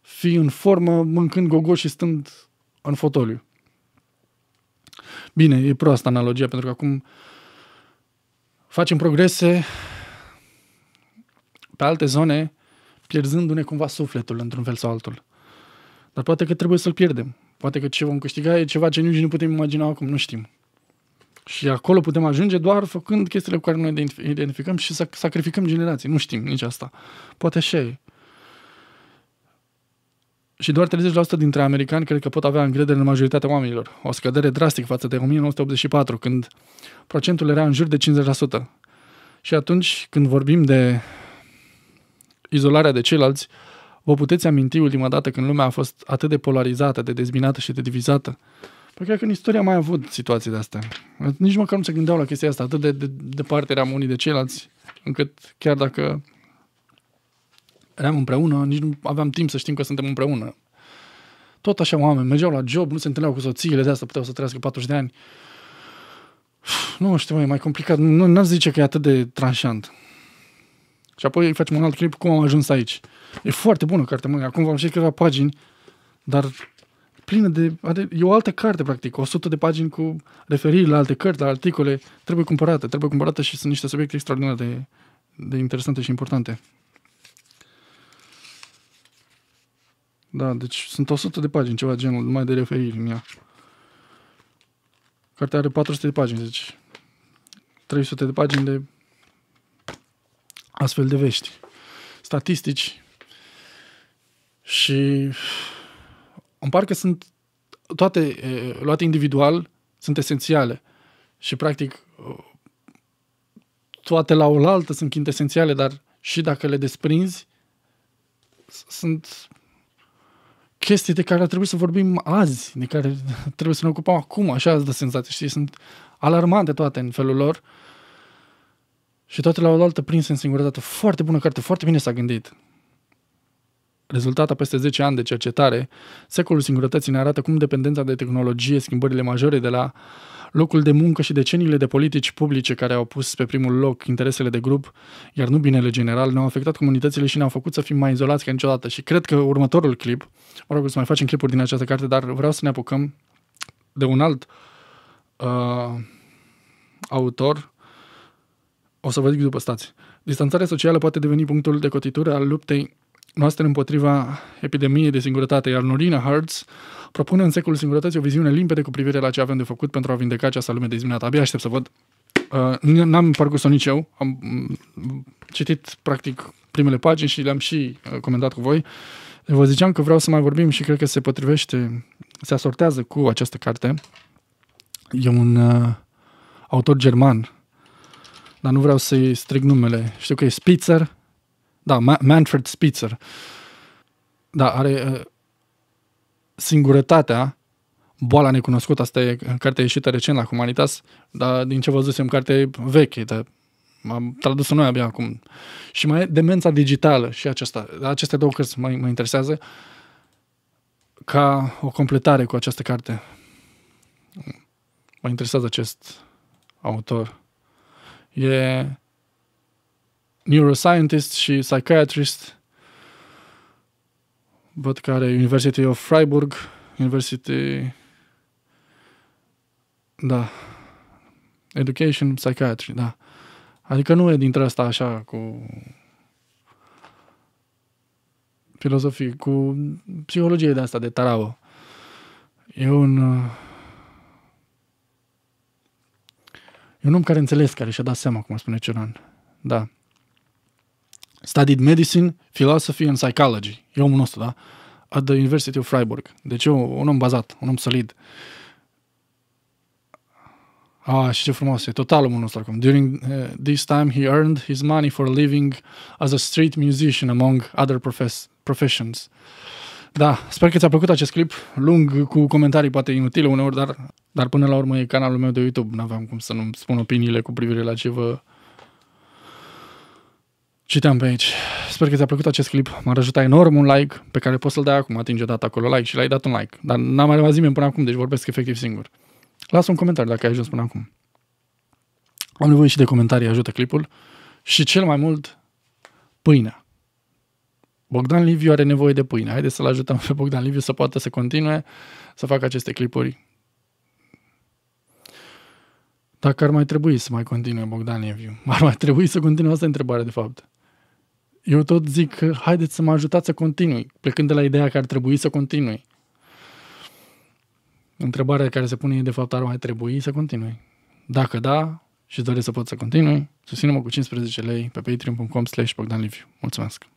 fii în formă mâncând gogoși și stând în fotoliu. Bine, e proastă analogia, pentru că acum facem progrese pe alte zone, pierzându-ne cumva sufletul într-un fel sau altul. Dar poate că trebuie să-l pierdem. Poate că ce vom câștiga e ceva ce nici nu putem imagina acum, nu știm. Și acolo putem ajunge doar făcând chestiile cu care noi identificăm și să sacrificăm generații. Nu știm nici asta. Poate așa e. Și doar 30% dintre americani cred că pot avea încredere în majoritatea oamenilor. O scădere drastică față de 1984, când procentul era în jur de 50%. Și atunci, când vorbim de izolarea de ceilalți, uh, Vă puteți aminti ultima dată când lumea a fost atât de polarizată, de dezbinată și de divizată? Păi cred că în istoria mai a avut situații de astea. Nici măcar nu se gândeau la chestia asta. Atât de, de eram unii de ceilalți, încât chiar dacă eram împreună, nici nu aveam timp să știm că suntem împreună. Tot așa oameni, mergeau la job, nu se întâlneau cu soțiile, de asta puteau să trăiască 40 de ani. Uf, nu știu, e mai complicat. Nu, n-aș zice că e atât de tranșant. Și apoi îi facem un alt clip cum am ajuns aici. E foarte bună cartea mea. Acum v-am și câteva pagini, dar plină de... Are, e o altă carte, practic. 100 de pagini cu referiri la alte cărți, la articole. Trebuie cumpărată, trebuie cumpărată și sunt niște subiecte extraordinare de, de interesante și importante. Da, deci sunt 100 de pagini, ceva genul, numai de referiri în ea. Cartea are 400 de pagini, deci 300 de pagini de astfel de vești, statistici și îmi par că sunt toate luate individual, sunt esențiale și practic toate la oaltă sunt quintesențiale, dar și dacă le desprinzi, sunt chestii de care ar trebui să vorbim azi, de care trebuie să ne ocupăm acum, așa îți dă senzație, știi, sunt alarmante toate în felul lor și toate la oaltă prinse în singurătate. Foarte bună carte, foarte bine s-a gândit. Rezultata peste 10 ani de cercetare, secolul singurătății ne arată cum dependența de tehnologie, schimbările majore de la locul de muncă și deceniile de politici publice care au pus pe primul loc interesele de grup, iar nu binele general, ne-au afectat comunitățile și ne-au făcut să fim mai izolați ca niciodată. Și cred că următorul clip, mă rog, să mai facem clipuri din această carte, dar vreau să ne apucăm de un alt uh, autor o să vă zic după stați. Distanțarea socială poate deveni punctul de cotitură al luptei noastre împotriva epidemiei de singurătate, iar Norina Hartz propune în secolul singurătății o viziune limpede cu privire la ce avem de făcut pentru a vindeca această lume izminată. Abia aștept să văd. Uh, n-am parcurs-o nici eu, am mm, citit practic primele pagini și le-am și uh, comentat cu voi. Vă ziceam că vreau să mai vorbim și cred că se potrivește, se asortează cu această carte. E un uh, autor german dar nu vreau să-i strig numele. Știu că e Spitzer, da, Manfred Spitzer. Da, are uh, singurătatea, boala necunoscută, asta e cartea ieșită recent la Humanitas, dar din ce văzusem, carte veche, dar am tradus noi abia acum. Și mai e demența digitală și acesta. Aceste două cărți mă, mă interesează ca o completare cu această carte. Mă interesează acest autor e neuroscientist și psychiatrist văd că are University of Freiburg, University da Education Psychiatry, da. Adică nu e dintre asta așa cu filozofie, cu psihologie de asta, de tarabă. E un uh, E un om care înțeles, care și-a dat seama, cum spune Ceran. Da. Studied medicine, philosophy and psychology. E omul nostru, da? At the University of Freiburg. Deci e un om bazat, un om solid. Ah, și ce frumos e, total omul nostru acum. During uh, this time he earned his money for living as a street musician among other profes- professions. Da, sper că ți-a plăcut acest clip lung cu comentarii poate inutile uneori, dar dar până la urmă e canalul meu de YouTube, n-aveam cum să nu-mi spun opiniile cu privire la ce vă citeam pe aici. Sper că ți-a plăcut acest clip, m-ar ajuta enorm un like pe care poți să-l dai acum, atinge dată acolo like și l-ai dat un like. Dar n-am mai rămas nimeni până acum, deci vorbesc efectiv singur. Lasă un comentariu dacă ai ajuns până acum. Am nevoie și de comentarii, ajută clipul. Și cel mai mult, pâinea. Bogdan Liviu are nevoie de pâine. Haideți să-l ajutăm pe Bogdan Liviu să poată să continue să facă aceste clipuri dacă ar mai trebui să mai continue Bogdan Eviu, ar mai trebui să continue asta întrebare, de fapt. Eu tot zic că haideți să mă ajutați să continui, plecând de la ideea că ar trebui să continui. Întrebarea care se pune e, de fapt, ar mai trebui să continui. Dacă da, și doresc să pot să continui, susține-mă cu 15 lei pe patreon.com slash Bogdan Liviu. Mulțumesc!